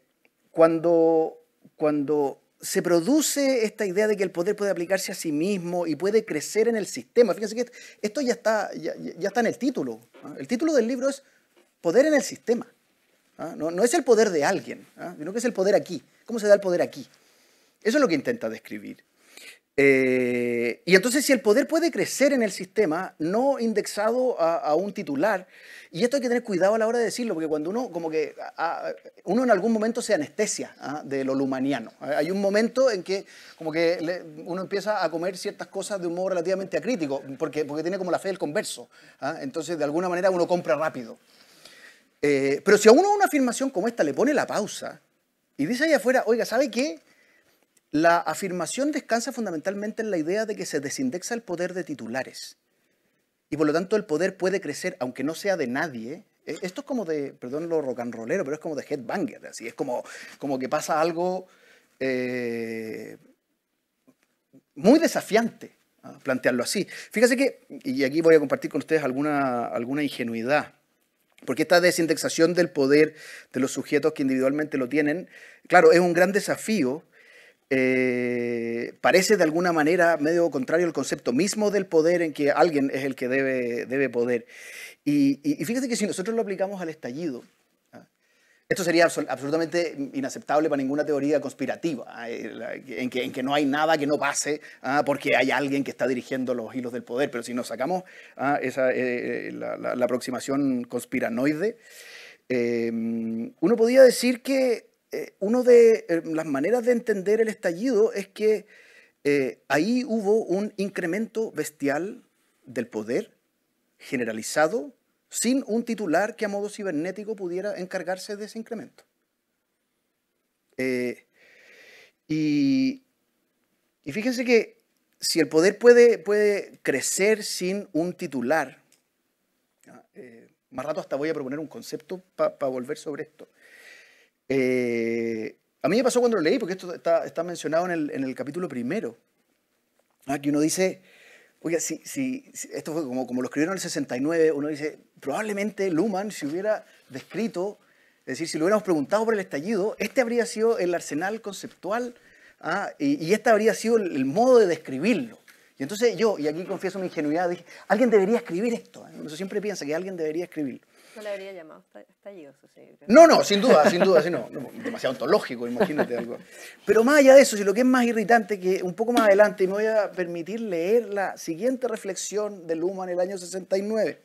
cuando, cuando se produce esta idea de que el poder puede aplicarse a sí mismo y puede crecer en el sistema, fíjense que esto ya está, ya, está en el título. ¿ah? El título del libro es Poder en el sistema. ¿ah? No, no, es el poder de alguien, sino que es el poder aquí. ¿Cómo se da el poder aquí? Eso es lo que intenta describir. Eh, y entonces si el poder puede crecer en el sistema, no indexado a, un titular, y esto hay que tener cuidado a la hora de decirlo, porque cuando uno como que uno en algún momento se anestesia ¿ah? de lo lumaniano. Eh, hay un momento en que como que uno empieza a comer ciertas cosas de un modo relativamente acrítico, porque, porque tiene como la fe del converso. ¿ah? Entonces de alguna manera uno compra rápido. Eh, pero si a uno una afirmación como esta le pone la pausa y dice ahí afuera, oiga, ¿sabe qué? La afirmación descansa fundamentalmente en la idea de que se desindexa el poder de titulares. Y por lo tanto el poder puede crecer, aunque no sea de nadie. Eh, esto es como de, perdón lo rock rollero, pero es como de headbanger, así es como, como que pasa algo eh, muy desafiante, plantearlo así. Fíjese que, y aquí voy a compartir con ustedes alguna, alguna ingenuidad. Porque esta desindexación del poder de los sujetos que individualmente lo tienen, claro, es un gran desafío eh, parece de alguna manera medio contrario al concepto mismo del poder en que alguien es el que debe, debe poder. Y, fíjate que si nosotros lo aplicamos al estallido, ¿ah? esto sería absolutamente inaceptable para ninguna teoría conspirativa, ¿ah? eh, en que, no hay nada que no pase ¿ah? porque hay alguien que está dirigiendo los hilos del poder. Pero si nos sacamos esa, eh, la, la, aproximación conspiranoide, uno podría decir que eh, una de eh, las maneras de entender el estallido es que eh, ahí hubo un incremento bestial del poder generalizado sin un titular que a modo cibernético pudiera encargarse de ese incremento. Y, fíjense que si el poder puede, puede crecer sin un titular, más rato hasta voy a proponer un concepto para volver sobre esto. Eh, a mí me pasó cuando lo leí, porque esto está, mencionado en el, capítulo primero, Aquí ah, uno dice, oiga, si, esto fue como, lo escribieron en el 69, uno dice, probablemente Luhmann, si hubiera descrito, es decir, si lo hubiéramos preguntado por el estallido, este habría sido el arsenal conceptual ah, y, y, este habría sido el, modo de describirlo. Y entonces yo, y aquí confieso mi ingenuidad, dije, alguien debería escribir esto. ¿eh? Uno siempre piensa que alguien debería escribirlo. No le habría llamado No, no, sin duda, sin duda, sí, Demasiado ontológico, imagínate algo. Pero más allá de eso, si lo que es más irritante, que un poco más adelante y me voy a permitir leer la siguiente reflexión de Luma en el año 69.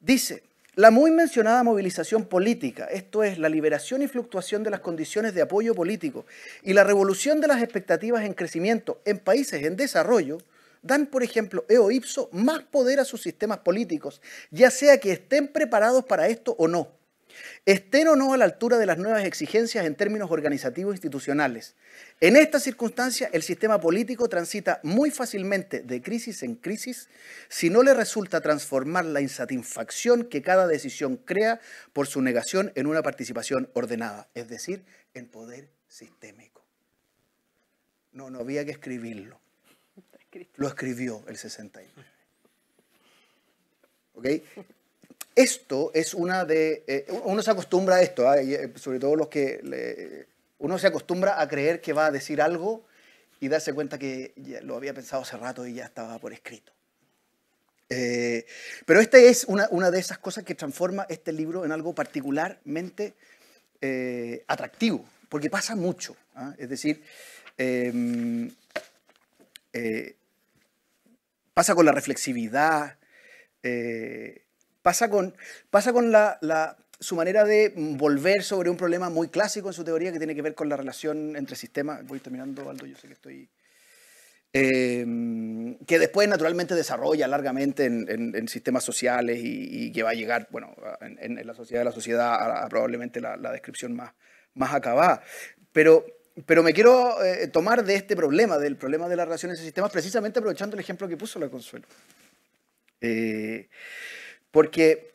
Dice, la muy mencionada movilización política, esto es, la liberación y fluctuación de las condiciones de apoyo político y la revolución de las expectativas en crecimiento en países en desarrollo, dan, por ejemplo, EOIPSO más poder a sus sistemas políticos, ya sea que estén preparados para esto o no, estén o no a la altura de las nuevas exigencias en términos organizativos e institucionales. En esta circunstancia, el sistema político transita muy fácilmente de crisis en crisis si no le resulta transformar la insatisfacción que cada decisión crea por su negación en una participación ordenada, es decir, en poder sistémico. No, no había que escribirlo lo escribió el 69. ¿Ok? Esto es una de... Eh, uno se acostumbra a esto, ¿ah? eh, sobre todo los que... uno se acostumbra a creer que va a decir algo y darse cuenta que lo había pensado hace rato y ya estaba por escrito. Eh, pero esta es una, de esas cosas que transforma este libro en algo particularmente atractivo, porque pasa mucho. ¿ah? Es decir, em, pasa con la reflexividad, eh, pasa con, pasa con la, su manera de volver sobre un problema muy clásico en su teoría que tiene que ver con la relación entre sistemas. Voy terminando, Aldo, yo sé que estoy... Em, que después naturalmente desarrolla largamente en, sistemas sociales y, y, que va a llegar, bueno, en, la sociedad de la sociedad a, probablemente la, descripción más, más acabada. Pero pero me quiero eh, tomar de este problema, del problema de las relaciones de sistemas, precisamente aprovechando el ejemplo que puso la Consuelo. Eh, porque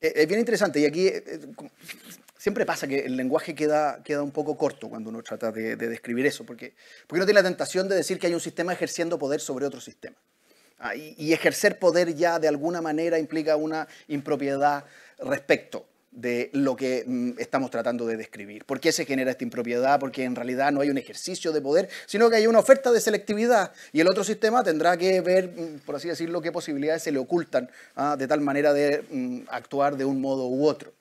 eh, es bien interesante y aquí siempre pasa que el lenguaje queda, queda un poco corto cuando uno trata de, describir eso, porque, porque uno tiene la tentación de decir que hay un sistema ejerciendo poder sobre otro sistema. Ah, y, y, ejercer poder ya de alguna manera implica una impropiedad respecto de lo que mm, estamos tratando de describir. ¿Por qué se genera esta impropiedad? Porque en realidad no hay un ejercicio de poder, sino que hay una oferta de selectividad y el otro sistema tendrá que ver, mm, por así decirlo, qué posibilidades se le ocultan ¿ah? de tal manera de mm, actuar de un modo u otro.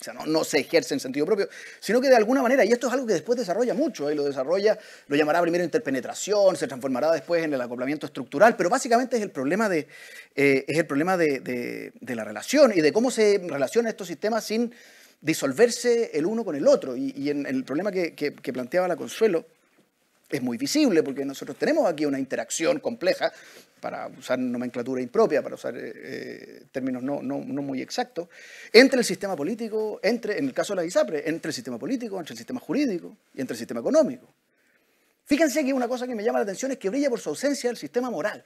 O sea, no, se ejerce en sentido propio, sino que de alguna manera, y esto es algo que después desarrolla mucho, ¿eh? lo desarrolla, lo llamará primero interpenetración, se transformará después en el acoplamiento estructural, pero básicamente es el problema de, eh, es el problema de, la relación y de cómo se relacionan estos sistemas sin disolverse el uno con el otro. Y, en, el problema que planteaba la Consuelo, es muy visible porque nosotros tenemos aquí una interacción compleja, para usar nomenclatura impropia, para usar eh, eh, términos no, muy exactos, entre el sistema político, entre, en el caso de la ISAPRE, entre el sistema político, entre el sistema jurídico y entre el sistema económico. Fíjense que una cosa que me llama la atención es que brilla por su ausencia el sistema moral.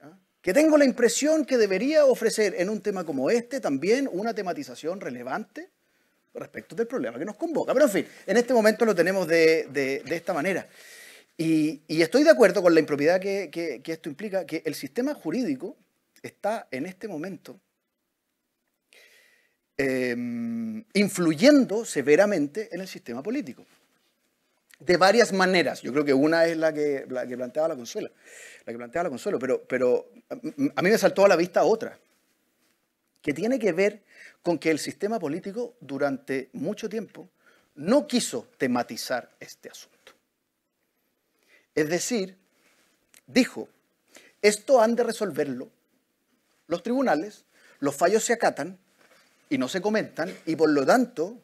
¿Ah? Que tengo la impresión que debería ofrecer en un tema como este también una tematización relevante respecto del problema que nos convoca. Pero en fin, en este momento lo tenemos de, esta manera. Y, estoy de acuerdo con la impropiedad que, esto implica, que el sistema jurídico está en este momento em, influyendo severamente en el sistema político. De varias maneras. Yo creo que una es la que, planteaba la Consuela, la que planteaba la Consuelo, pero, pero mm, a mí me saltó a la vista otra, que tiene que ver con que el sistema político durante mucho tiempo no quiso tematizar este asunto. Es decir, dijo, esto han de resolverlo los tribunales, los fallos se acatan y no se comentan y por lo tanto,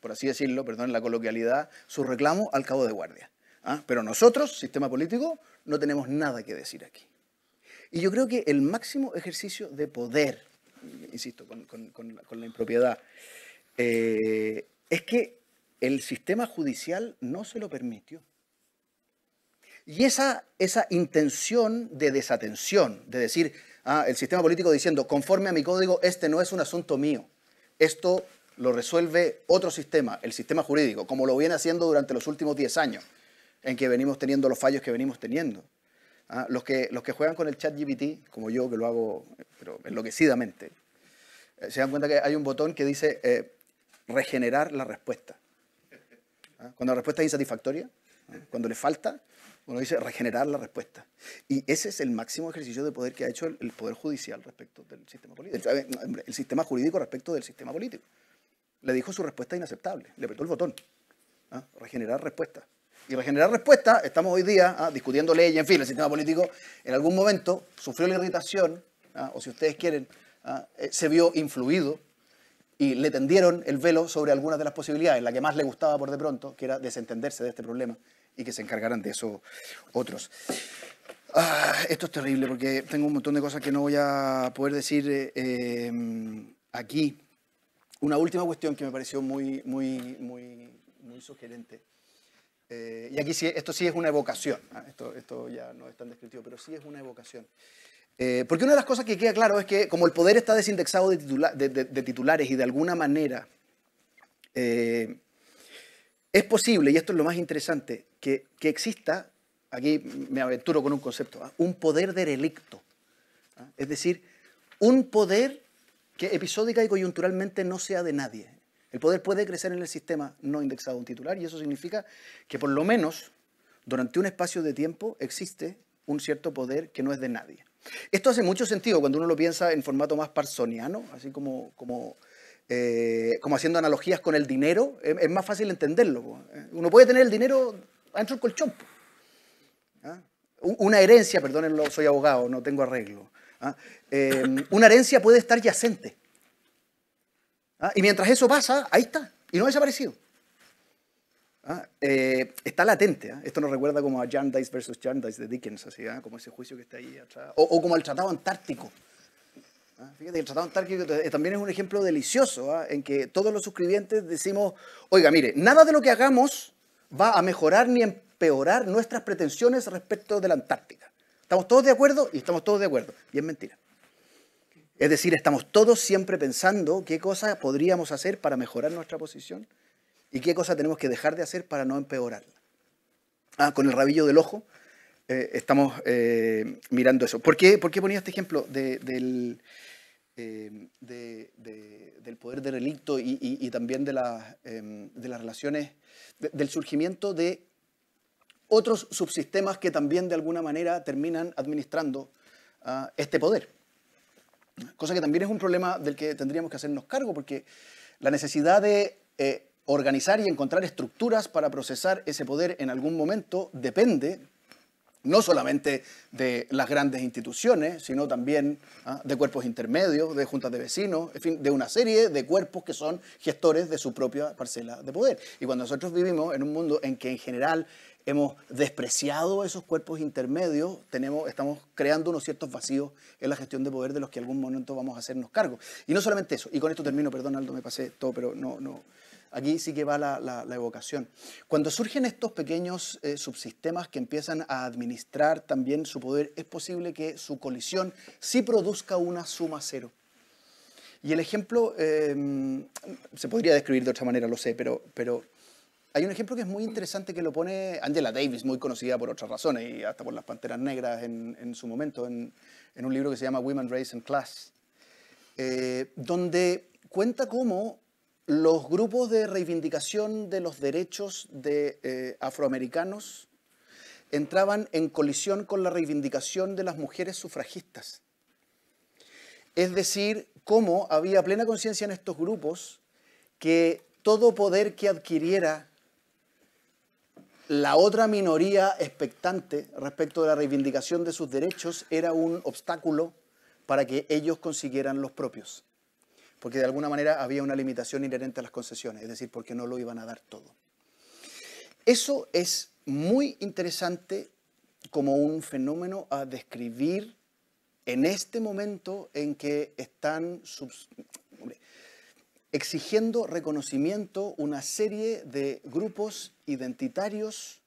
por así decirlo, perdón la coloquialidad, su reclamo al cabo de guardia. ¿ah? Pero nosotros, sistema político, no tenemos nada que decir aquí. Y yo creo que el máximo ejercicio de poder insisto, con, la, impropiedad, eh, es que el sistema judicial no se lo permitió. Y esa, intención de desatención, de decir, ah, el sistema político diciendo, conforme a mi código, este no es un asunto mío, esto lo resuelve otro sistema, el sistema jurídico, como lo viene haciendo durante los últimos 10 años en que venimos teniendo los fallos que venimos teniendo. Ah, los, que, juegan con el chat GPT, como yo que lo hago pero enloquecidamente, eh, se dan cuenta que hay un botón que dice eh, regenerar la respuesta. Ah, cuando la respuesta es insatisfactoria, ah, cuando le falta, uno dice regenerar la respuesta. Y ese es el máximo ejercicio de poder que ha hecho el, Poder Judicial respecto del sistema político, el, sistema jurídico respecto del sistema político. Le dijo su respuesta inaceptable, le apretó el botón, regenerar respuesta y regenerar respuesta, estamos hoy día ah, discutiendo leyes, en fin, el sistema político en algún momento sufrió la irritación, ah, o si ustedes quieren, ah, eh, se vio influido y le tendieron el velo sobre algunas de las posibilidades, la que más le gustaba por de pronto, que era desentenderse de este problema y que se encargaran de eso otros. esto es terrible porque tengo un montón de cosas que no voy a poder decir eh, em, aquí. Una última cuestión que me pareció muy, muy, muy, muy sugerente. Eh, y aquí sí, esto sí es una evocación, ¿ah? esto, esto, ya no es tan descriptivo, pero sí es una evocación. Eh, porque una de las cosas que queda claro es que como el poder está desindexado de, de, titulares y de alguna manera eh, es posible, y esto es lo más interesante, que, exista, aquí me aventuro con un concepto, ¿ah? un poder derelicto, ¿ah? Es decir, un poder que episódica y coyunturalmente no sea de nadie. El poder puede crecer en el sistema no indexado a un titular y eso significa que por lo menos durante un espacio de tiempo existe un cierto poder que no es de nadie. Esto hace mucho sentido cuando uno lo piensa en formato más parsoniano, así como, como, eh, como haciendo analogías con el dinero, es, más fácil entenderlo. Uno puede tener el dinero dentro del colchón. ¿Ah? Una herencia, perdónenlo, soy abogado, no tengo arreglo. ¿ah? Eh, una herencia puede estar yacente. ¿Ah? Y mientras eso pasa, ahí está, y no ha desaparecido. ¿Ah? Eh, está latente. ¿ah? Esto nos recuerda como a Jandice versus Jandice de Dickens, así, como ese juicio que está ahí atrás. O, como el Tratado Antártico. Fíjate, el Tratado Antártico eh, también es un ejemplo delicioso en que todos los suscribientes decimos, oiga, mire, nada de lo que hagamos va a mejorar ni empeorar nuestras pretensiones respecto de la Antártica. Estamos todos de acuerdo y estamos todos de acuerdo. Y es mentira. Es decir, estamos todos siempre pensando qué cosa podríamos hacer para mejorar nuestra posición y qué cosa tenemos que dejar de hacer para no empeorarla. Ah, con el rabillo del ojo eh, estamos eh, mirando eso. ¿Por qué, ¿Por qué ponía este ejemplo del, eh, de, del, poder del relicto y, también de, las em, relaciones, del surgimiento de otros subsistemas que también de alguna manera terminan administrando ah, este poder? Cosa que también es un problema del que tendríamos que hacernos cargo, porque la necesidad de eh, organizar y encontrar estructuras para procesar ese poder en algún momento depende no solamente de las grandes instituciones, sino también ah, de cuerpos intermedios, de juntas de vecinos, en fin, de una serie de cuerpos que son gestores de su propia parcela de poder. Y cuando nosotros vivimos en un mundo en que en general hemos despreciado esos cuerpos intermedios, tenemos, estamos creando unos ciertos vacíos en la gestión de poder de los que algún momento vamos a hacernos cargo. Y no solamente eso, y con esto termino, perdón Aldo, me pasé todo, pero no, no, Aquí sí que va la, evocación. Cuando surgen estos pequeños eh, subsistemas que empiezan a administrar también su poder, es posible que su colisión sí produzca una suma cero. Y el ejemplo em, se podría describir de otra manera, lo sé, pero, pero hay un ejemplo que es muy interesante que lo pone Angela Davis, muy conocida por otras razones y hasta por las Panteras Negras en, su momento, en, un libro que se llama Women, Race and Class, eh, donde cuenta cómo los grupos de reivindicación de los derechos de eh, afroamericanos entraban en colisión con la reivindicación de las mujeres sufragistas. Es decir, cómo había plena conciencia en estos grupos que todo poder que adquiriera la otra minoría expectante respecto de la reivindicación de sus derechos era un obstáculo para que ellos consiguieran los propios porque de alguna manera había una limitación inherente a las concesiones, es decir, porque no lo iban a dar todo. Eso es muy interesante como un fenómeno a describir en este momento en que están exigiendo reconocimiento una serie de grupos identitarios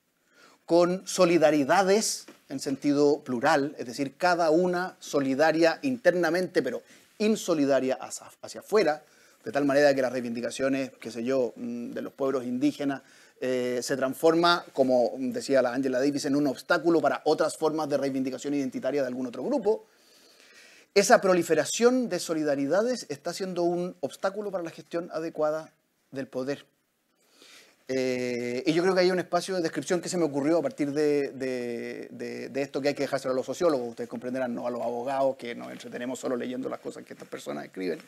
con solidaridades en sentido plural, es decir, cada una solidaria internamente, pero insolidaria hacia, hacia afuera, de tal manera que las reivindicaciones, qué sé yo, mm, de los pueblos indígenas eh, se transforma, como decía la Angela Davis, en un obstáculo para otras formas de reivindicación identitaria de algún otro grupo. Esa proliferación de solidaridades está siendo un obstáculo para la gestión adecuada del poder. Eh, y yo creo que hay un espacio de descripción que se me ocurrió a partir de, de, esto que hay que dejárselo a los sociólogos, ustedes comprenderán, no a los abogados que nos entretenemos solo leyendo las cosas que estas personas escriben,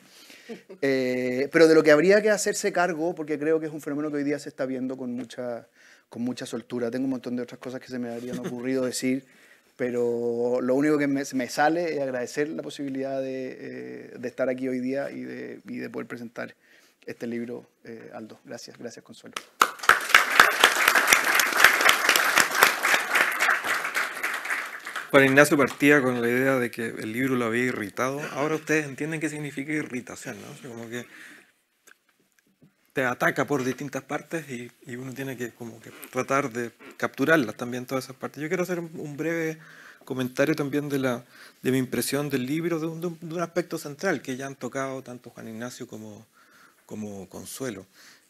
eh, pero de lo que habría que hacerse cargo, porque creo que es un fenómeno que hoy día se está viendo con mucha, con mucha soltura. Tengo un montón de otras cosas que se me habrían ocurrido decir, pero lo único que me, me sale es agradecer la posibilidad eh, de, estar aquí hoy día y de, y poder presentar este libro, Aldo. Gracias, gracias Consuelo. Juan Ignacio partía con la idea de que el libro lo había irritado. Ahora ustedes entienden qué significa irritación, ¿no? como que te ataca por distintas partes y, uno tiene que como tratar de capturarlas también todas esas partes. Yo quiero hacer un breve comentario también de, la, de mi impresión del libro, de un, aspecto central que ya han tocado tanto Juan Ignacio como, como Consuelo.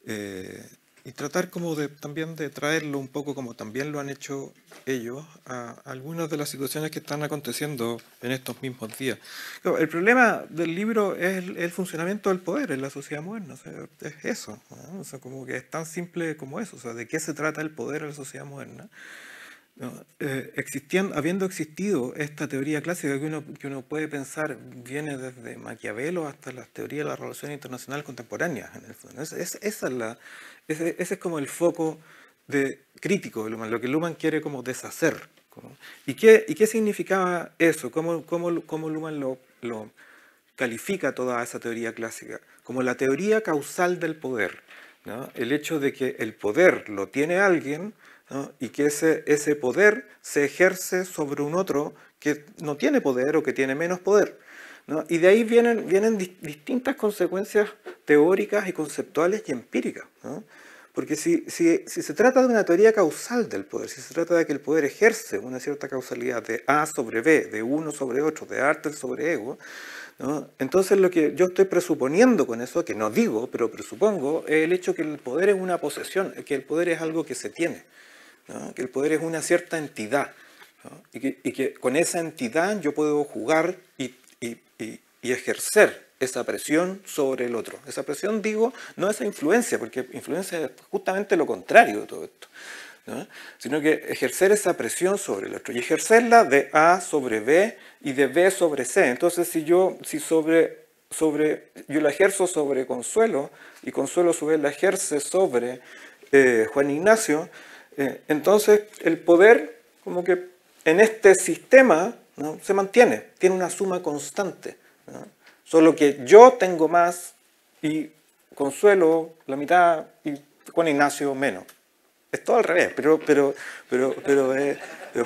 Eh, y tratar como de también de traerlo un poco como también lo han hecho ellos a algunas de las situaciones que están aconteciendo en estos mismos días. El problema del libro es el, funcionamiento del poder en la sociedad moderna, es eso, o sea, como que es tan simple como eso, o sea, de qué se trata el poder en la sociedad moderna. Eh, habiendo existido esta teoría clásica que uno, que uno puede pensar viene desde Maquiavelo hasta las teorías de la relación internacional contemporánea, en Es, ese, es como el foco de, crítico de Luhmann, lo que Luhmann quiere como deshacer. ¿y, qué, ¿Y qué significaba eso? ¿Cómo, cómo, Luhmann lo, califica toda esa teoría clásica? Como la teoría causal del poder. El hecho de que el poder lo tiene alguien, y que ese, ese poder se ejerce sobre un otro que no tiene poder o que tiene menos poder. Y de ahí vienen, vienen distintas consecuencias teóricas y conceptuales y empíricas. Porque si, si, si, se trata de una teoría causal del poder, si se trata de que el poder ejerce una cierta causalidad de A sobre B, de uno sobre otro, de arte sobre ego, entonces lo que yo estoy presuponiendo con eso, que no digo, pero presupongo, es el hecho que el poder es una posesión, que el poder es algo que se tiene que el poder es una cierta entidad y, que, con esa entidad yo puedo jugar y, ejercer esa presión sobre el otro. Esa presión, digo, no esa influencia, porque influencia es justamente lo contrario de todo esto, sino que ejercer esa presión sobre el otro y ejercerla de A sobre B y de B sobre C. Entonces, si yo, si sobre sobre, yo la ejerzo sobre Consuelo y Consuelo a su vez la ejerce sobre eh, Juan Ignacio, eh, entonces, el poder, como que en este sistema, se mantiene, tiene una suma constante. Solo que yo tengo más y Consuelo la mitad y Juan Ignacio menos. Es todo al revés, pero, pero, pero, pero, eh,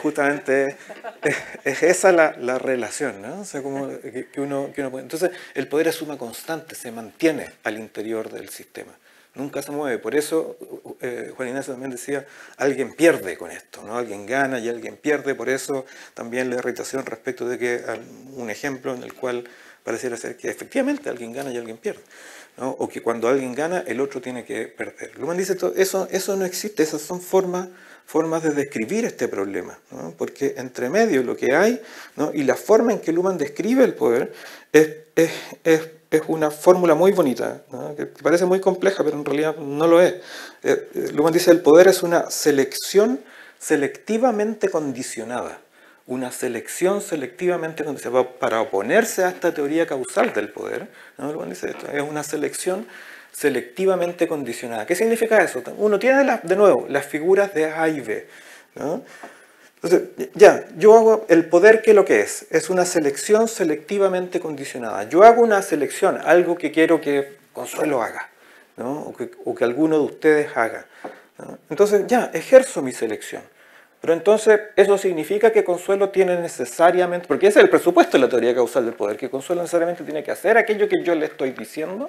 justamente es, es esa la, relación, ¿no? O sea, como que uno, que uno puede. Entonces, el poder es suma constante, se mantiene al interior del sistema nunca se mueve. Por eso eh, Juan Ignacio también decía, alguien pierde con esto, ¿no? alguien gana y alguien pierde. Por eso también la irritación respecto de que un ejemplo en el cual pareciera ser que efectivamente alguien gana y alguien pierde. O que cuando alguien gana, el otro tiene que perder. Luhmann dice, todo, eso, eso no existe, esas son formas formas de describir este problema, porque entre medio lo que hay ¿no? y la forma en que Luhmann describe el poder es, es es una fórmula muy bonita, que parece muy compleja, pero en realidad no lo es. Eh, eh dice, el poder es una selección selectivamente condicionada, una selección selectivamente condicionada para oponerse a esta teoría causal del poder. dice, esto es una selección selectivamente condicionada. ¿Qué significa eso? Uno tiene, de nuevo, las figuras de A y B. ¿no? Entonces, ya, yo hago el poder que lo que es, es una selección selectivamente condicionada. Yo hago una selección, algo que quiero que Consuelo haga, o, que, alguno de ustedes haga. Entonces, ya, ejerzo mi selección. Pero entonces, eso significa que Consuelo tiene necesariamente, porque ese es el presupuesto de la teoría causal del poder, que Consuelo necesariamente tiene que hacer aquello que yo le estoy diciendo.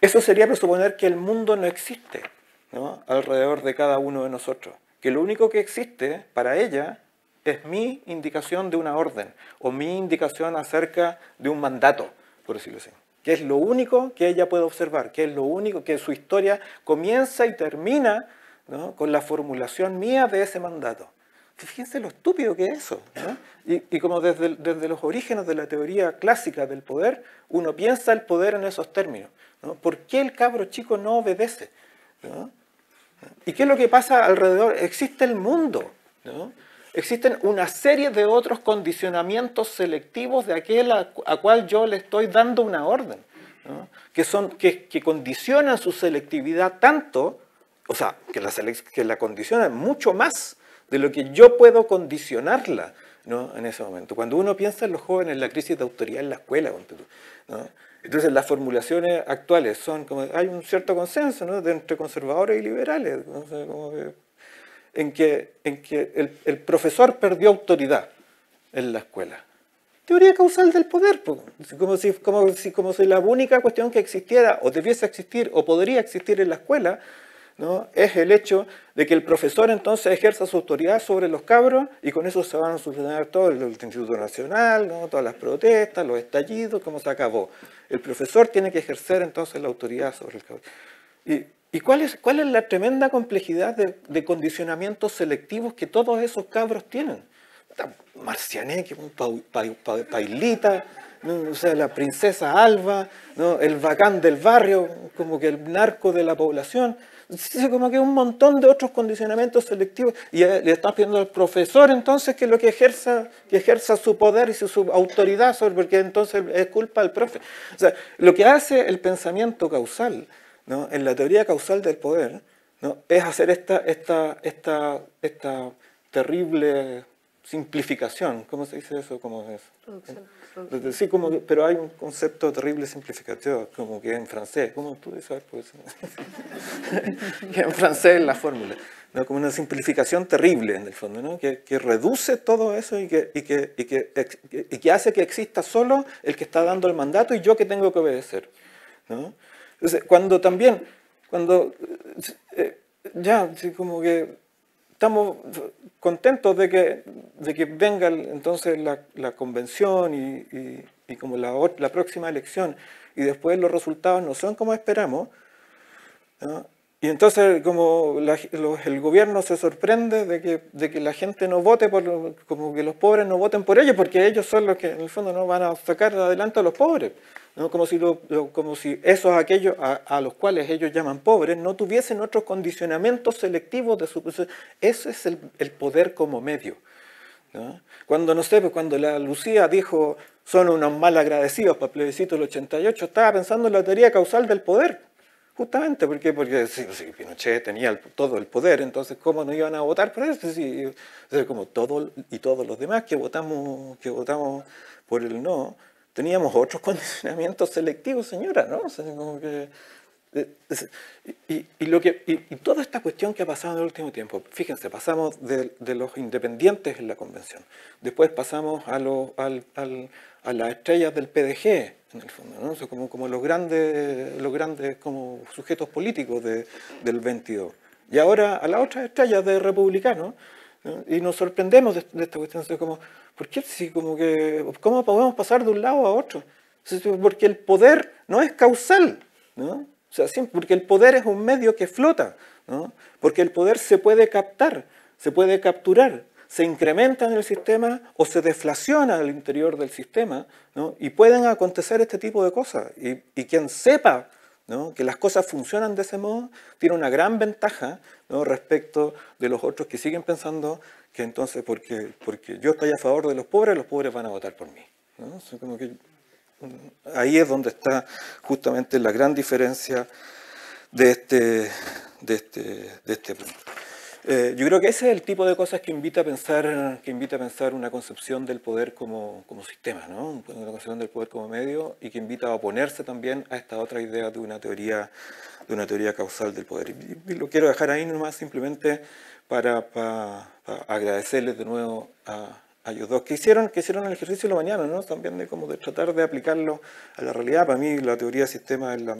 Eso sería presuponer que el mundo no existe alrededor de cada uno de nosotros que lo único que existe para ella es mi indicación de una orden o mi indicación acerca de un mandato, por decirlo así. Que es lo único que ella puede observar, que es lo único que su historia comienza y termina con la formulación mía de ese mandato. Fíjense lo estúpido que es eso. Y, como desde, los orígenes de la teoría clásica del poder, uno piensa el poder en esos términos. ¿no? ¿Por qué el cabro chico no obedece? ¿Y qué es lo que pasa alrededor? Existe el mundo, ¿no? Existen una serie de otros condicionamientos selectivos de aquel a, cual yo le estoy dando una orden, ¿no? que, son, que, que condicionan su selectividad tanto, o sea, que la, que la condicionan mucho más de lo que yo puedo condicionarla. ¿no? en ese momento. Cuando uno piensa en los jóvenes, en la crisis de autoridad en la escuela, ¿no? Entonces las formulaciones actuales son como hay un cierto consenso ¿no? entre conservadores y liberales, en que, en que el, el, profesor perdió autoridad en la escuela. Teoría causal del poder, como si, como, si, como si la única cuestión que existiera o debiese existir o podría existir en la escuela es el hecho de que el profesor entonces ejerza su autoridad sobre los cabros y con eso se van a suceder todo el, Instituto Nacional, todas las protestas, los estallidos, cómo se acabó. El profesor tiene que ejercer entonces la autoridad sobre el cabro. Y, cuál es, la tremenda complejidad de, condicionamientos selectivos que todos esos cabros tienen? Marcianeque, Pailita, sea, la princesa Alba, el bacán del barrio, como que el narco de la población. Dice como que un montón de otros condicionamientos selectivos. Y eh, le estás pidiendo al profesor entonces que lo que ejerza, que ejerza su poder y su, su autoridad, sobre, porque entonces es culpa del profe. O sea, lo que hace el pensamiento causal, ¿no? en la teoría causal del poder, ¿no? es hacer esta, esta, esta, esta terrible simplificación, ¿cómo se dice eso? ¿Cómo es? ¿Eh? Sí, como pero hay un concepto terrible simplificativo, como que en francés, ¿cómo tú dices eso? Pues, que en francés es la fórmula, ¿no? como una simplificación terrible en el fondo, ¿no? que, reduce todo eso y que, y, que, y, que, hace que exista solo el que está dando el mandato y yo que tengo que obedecer. ¿no? Entonces, cuando también, cuando, eh, ya, sí, como que estamos contentos de que, que venga entonces la, convención y, como la, próxima elección y después los resultados no son como esperamos, y entonces como el gobierno se sorprende de que, de que la gente no vote, por como que los pobres no voten por ellos, porque ellos son los que en el fondo no van a sacar adelante a los pobres. ¿no? Como, si como si esos aquellos a, los cuales ellos llaman pobres no tuviesen otros condicionamientos selectivos de su... Pues, ese es el, poder como medio. Cuando, no sé, pues, cuando la Lucía dijo son unos mal agradecidos para plebiscito del 88, estaba pensando en la teoría causal del poder. Justamente, porque Porque si, Pinochet tenía todo el poder, entonces ¿cómo no iban a votar por eso? Este? como todo, y todos los demás que votamos, que votamos por el no, teníamos otros condicionamientos selectivos, señora, ¿no? Eh, y, lo que, toda esta cuestión que ha pasado en el último tiempo, fíjense, pasamos de, los independientes en la convención, después pasamos a los al, a las estrellas del PDG, en el fondo, como, los grandes, los grandes como sujetos políticos del 22. Y ahora a las otras estrellas de republicanos, y nos sorprendemos de, esta cuestión, como, ¿por qué como que, cómo podemos pasar de un lado a otro? porque el poder no es causal, ¿no? O sea, porque el poder es un medio que flota, porque el poder se puede captar, se puede capturar, se incrementa en el sistema o se deflaciona al interior del sistema, y pueden acontecer este tipo de cosas. Y, quien sepa que las cosas funcionan de ese modo, tiene una gran ventaja respecto de los otros que siguen pensando que entonces porque, porque yo estoy a favor de los pobres, los pobres van a votar por mí. Mm, ahí es donde está justamente la gran diferencia de este, de este, de este punto. Eh, yo creo que ese es el tipo de cosas que invita a pensar, que invita a pensar una concepción del poder como, como sistema, ¿no? una concepción del poder como medio y que invita a oponerse también a esta otra idea de una teoría, de una teoría causal del poder. Y, lo quiero dejar ahí nomás simplemente para, para, agradecerles de nuevo a, a ellos dos, que hicieron, que hicieron el ejercicio de la mañana, ¿no? También de como de tratar de aplicarlo a la realidad. Para mí la teoría de sistema es la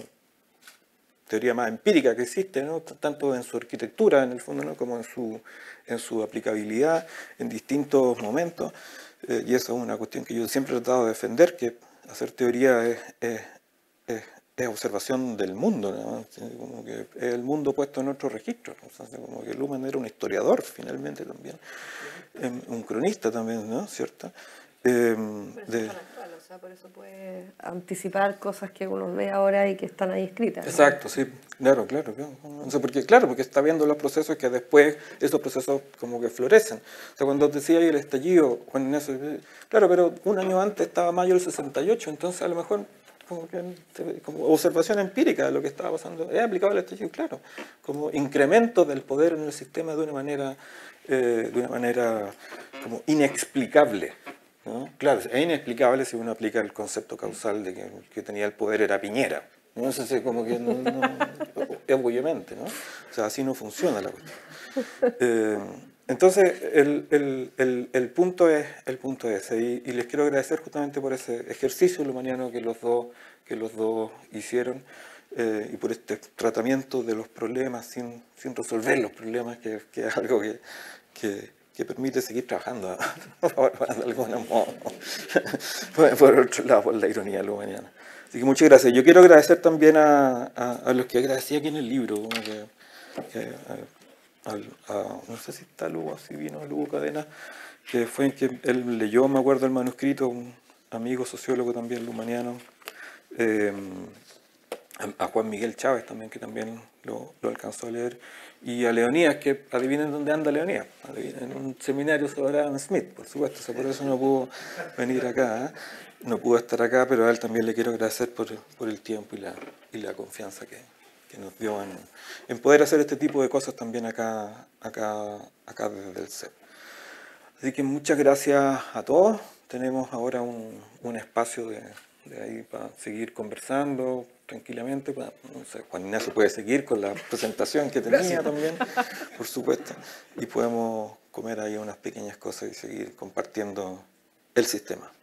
teoría más empírica que existe, tanto en su arquitectura, en el fondo, ¿no? como en su, en su aplicabilidad en distintos momentos. Eh, y eso es una cuestión que yo siempre he tratado de defender, que hacer teoría es, observación del mundo, como que es el mundo puesto en otro registro. como que Luhmann era un historiador finalmente también, em, un cronista también, ¿no? ¿Cierto? Em, o sea, por eso puede anticipar cosas que uno ve ahora y que están ahí escritas. Exacto, sí, claro, claro. claro. sé por porque, claro, porque está viendo los procesos que después esos procesos como que florecen. O sea, cuando decía el estallido, Juan Inés, eh, claro, pero un año antes estaba mayo del 68, entonces a lo mejor como, observación empírica de lo que estaba pasando. He aplicado el estallido, claro, como incremento del poder en el sistema de una manera, eh, de una manera como inexplicable. Claro, es inexplicable si uno aplica el concepto causal de que el que tenía el poder era Piñera. No sé como que no, obviamente, ¿no? O sea, así no funciona la cuestión. Eh, entonces, el, punto es, el punto y, les quiero agradecer justamente por ese ejercicio lumaniano que los dos, que los dos hicieron eh, y por este tratamiento de los problemas sin, resolver los problemas, que, que es algo que, que permite seguir trabajando, de algún modo. por otro lado, por la ironía de Así que muchas gracias. Yo quiero agradecer también a, a, los que agradecí aquí en el libro. Eh, a, no sé si está Lugo, si vino Lugo Cadena, que fue en que él leyó, me acuerdo, el manuscrito, un amigo sociólogo también lumaniano. Eh, a Juan Miguel Chávez también, que también lo, lo alcanzó a leer y a es que adivinen dónde anda Leonía, adivinen, en un seminario sobre Adam Smith, por supuesto, por eso no pudo venir acá, ¿eh? no pudo estar acá, pero a él también le quiero agradecer por, por el tiempo y la, y la confianza que, que nos dio en, en, poder hacer este tipo de cosas también acá, acá, acá desde el CEP. Así que muchas gracias a todos, tenemos ahora un, un espacio de, de ahí para seguir conversando, tranquilamente. no Juan Ignacio puede seguir con la presentación que tenía también, por supuesto. Y podemos comer ahí unas pequeñas cosas y seguir compartiendo el sistema.